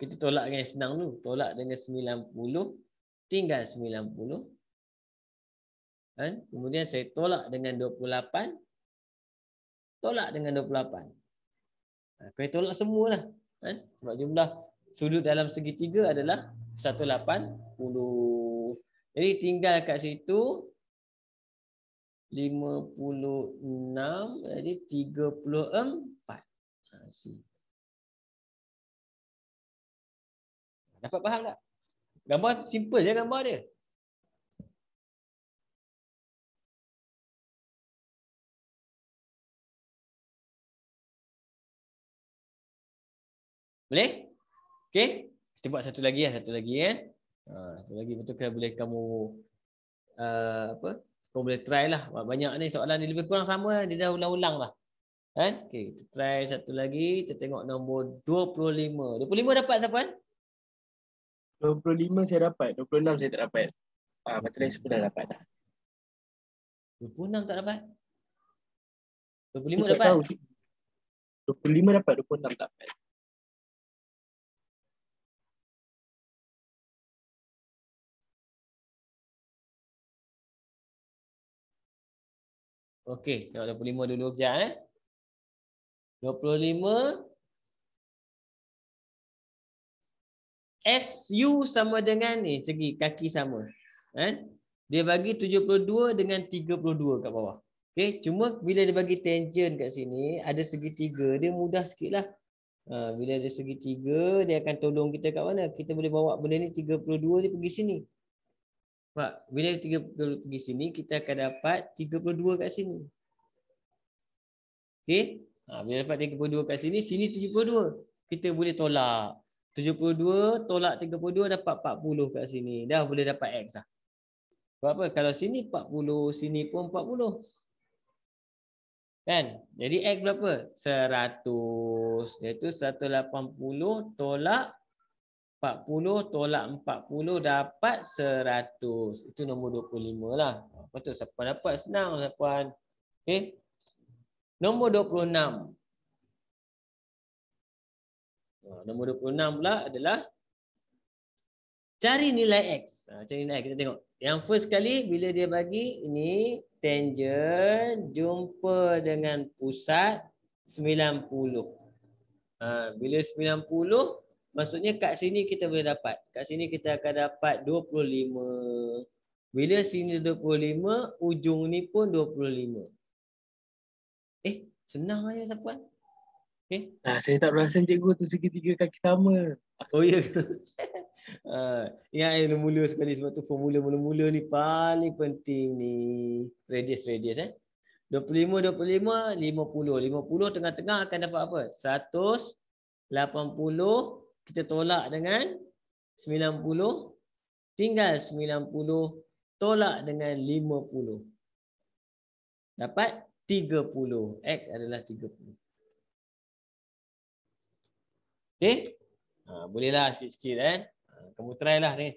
kita tolak dengan senang dulu. Tolak dengan 90, tinggal 90. Ha? Kan? Kemudian saya tolak dengan 28. Tolak dengan 28. Ha, Kita tolak semua lah. Kan? Sebab jumlah sudut dalam segitiga adalah 180. Jadi tinggal kat situ 56 jadi 34. Ha, Dapat faham tak? Gambar simple je gambar dia. Boleh? Okey, kita buat satu lagi ya, satu lagi ya. Ha, satu lagi betul ke boleh kamu uh, apa? Kau boleh try lah. Banyak ni soalan ni lebih kurang sama dia dah ulang-ulang lah. Kan? Okey, kita try satu lagi. Kita tengok nombor 25. 25 dapat siapa kan? 25 saya dapat. 26 saya tak dapat. Ah, ha, materi saya dah dapat dah. 26 tak dapat? 25 dapat? Tahu. 25 dapat, 26 tak dapat. Okey, tengok 25 dulu kejap eh. 25 SU sama dengan ni, segi kaki sama. Eh? Dia bagi 72 dengan 32 kat bawah. Okey, cuma bila dia bagi tangent kat sini, ada segi tiga, dia mudah sikitlah. Ha, bila ada segi tiga, dia akan tolong kita kat mana? Kita boleh bawa benda ni 32 ni pergi sini. Sebab bila 30 pergi sini, kita akan dapat 32 kat sini. Okey? Ha, bila dapat 32 kat sini, sini 72. Kita boleh tolak. 72 tolak 32 dapat 40 kat sini. Dah boleh dapat X lah. Sebab apa? Kalau sini 40, sini pun 40. Kan? Jadi X berapa? 100. Iaitu 180 tolak 40. 40 tolak 40 dapat 100. Itu nombor 25 lah. Betul siapa dapat senang siapa. Okey. Nombor 26. Ha, nombor 26 pula adalah cari nilai x. Ha, cari nilai x. kita tengok. Yang first kali bila dia bagi ini tangent jumpa dengan pusat 90. Ha, bila 90 Maksudnya kat sini kita boleh dapat. Kat sini kita akan dapat 25. Bila sini 25, ujung ni pun 25. Eh, senang aja siapa? Okay. Eh? Ah, saya tak perasan cikgu tu segitiga kaki sama. Oh ya. Ah, yang ini mula sekali sebab tu formula mula-mula ni paling penting ni. Radius, radius eh. 25, 25, 50. 50 tengah-tengah akan dapat apa? 180 kita tolak dengan 90 tinggal 90 tolak dengan 50 dapat 30 x adalah 30 okey ha bolehlah sikit-sikit eh ha, kamu lah ni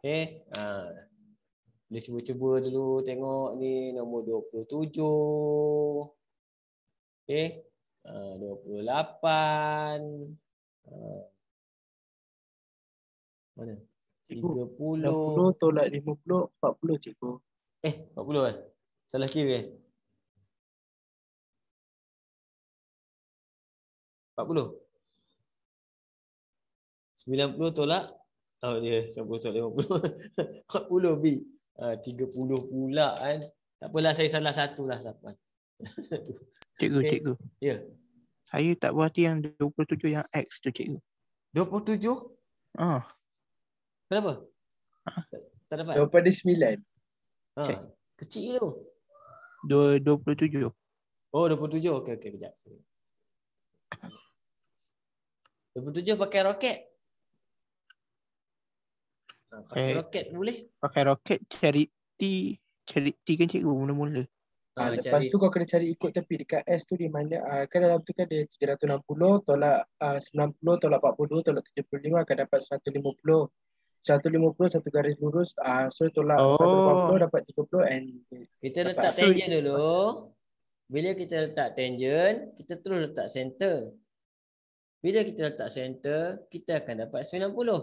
okey ha boleh cuba-cuba dulu tengok ni nombor 27 okey ha 28 ha mana? Cikgu, 30 60 tolak 50 40 cikgu. Eh, 40 eh. Salah kira eh. 40. 90 tolak oh dia yeah, 90 tolak 50. 40 B. Uh, 30 pula kan. Tak apalah saya salah satu lah siapa. cikgu, okay. Eh, cikgu. Ya. Yeah. Saya tak berhati yang 27 yang X tu cikgu. 27? Ah. Uh. Kenapa? Ha? Tak dapat. Daripada 9. Ha. Kecil tu. 27. Oh, 27. Okey okey kejap. 27 pakai roket. Ha, pakai eh, roket boleh? Pakai roket cari T cari T kan cikgu mula-mula. Ha, ha lepas cari. tu kau kena cari ikut tepi dekat S tu di mana uh, kan dalam tu kan dia 360 tolak ah, uh, 90 tolak 42 tolak 75 akan dapat 150. Satu lima puluh satu garis lurus ah uh, so tolak oh. 140 dapat puluh and kita dapat. letak tangent so, dulu bila kita letak tangent kita terus letak center bila kita letak center kita akan dapat sembilan puluh.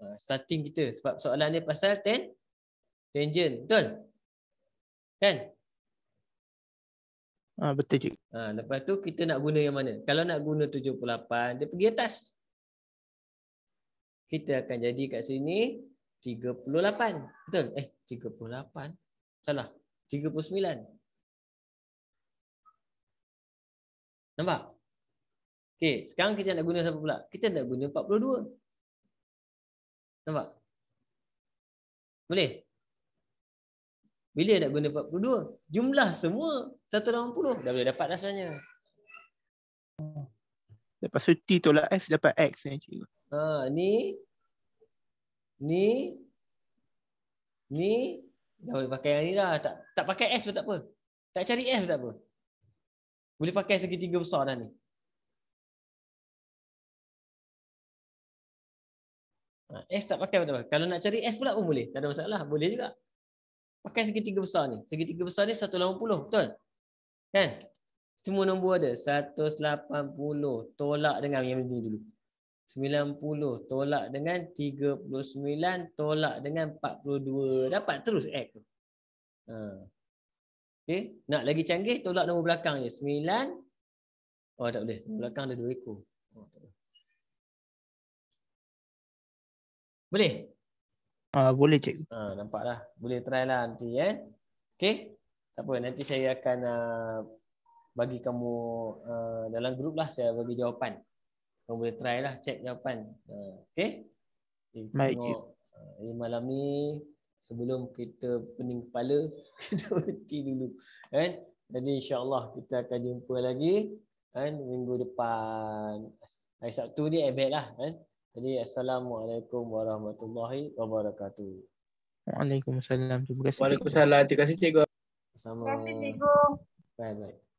Ah, starting kita sebab soalan dia pasal ten tangent betul kan ah betul cik ah lepas tu kita nak guna yang mana kalau nak guna 78 dia pergi atas kita akan jadi kat sini 38. Betul? Eh, 38. Salah. 39. Nampak? Okey, sekarang kita nak guna siapa pula? Kita nak guna 42. Nampak? Boleh? Bila nak guna 42? Jumlah semua 180. Dah boleh dapat dah sebenarnya. Lepas tu T tolak S dapat X. ni cikgu. Ha, ni. Ni. Ni. Dah boleh pakai yang ni dah. Tak, tak pakai S pun tak apa. Tak cari S pun tak apa. Boleh pakai segitiga besar dah ni. Ha, S tak pakai pun tak apa. Kalau nak cari S pula pun boleh. Tak ada masalah. Boleh juga. Pakai segitiga besar ni. Segitiga besar ni 180. Betul? Kan? Semua nombor ada. 180. Tolak dengan yang ni dulu. 90 tolak dengan 39 tolak dengan 42 dapat terus x Ha. Okay. nak lagi canggih tolak nombor belakang je 9 oh tak boleh belakang ada 2 ekor. Oh, boleh? Ah uh, boleh cik. Ha nampaklah. Boleh try lah nanti eh. Okay. Tak apa nanti saya akan uh, bagi kamu uh, dalam grup lah saya bagi jawapan. Kamu boleh try lah check jawapan. Uh, okay. Kita Baik. hari uh, malam ni sebelum kita pening kepala, kita berhenti dulu. Kan? Jadi insyaAllah kita akan jumpa lagi kan, minggu depan. Hari Sabtu ni ebat lah. Kan? Jadi Assalamualaikum Warahmatullahi Wabarakatuh. Waalaikumsalam. Terima kasih. Waalaikumsalam. Terima kasih cikgu. Terima kasih cikgu. Bye-bye.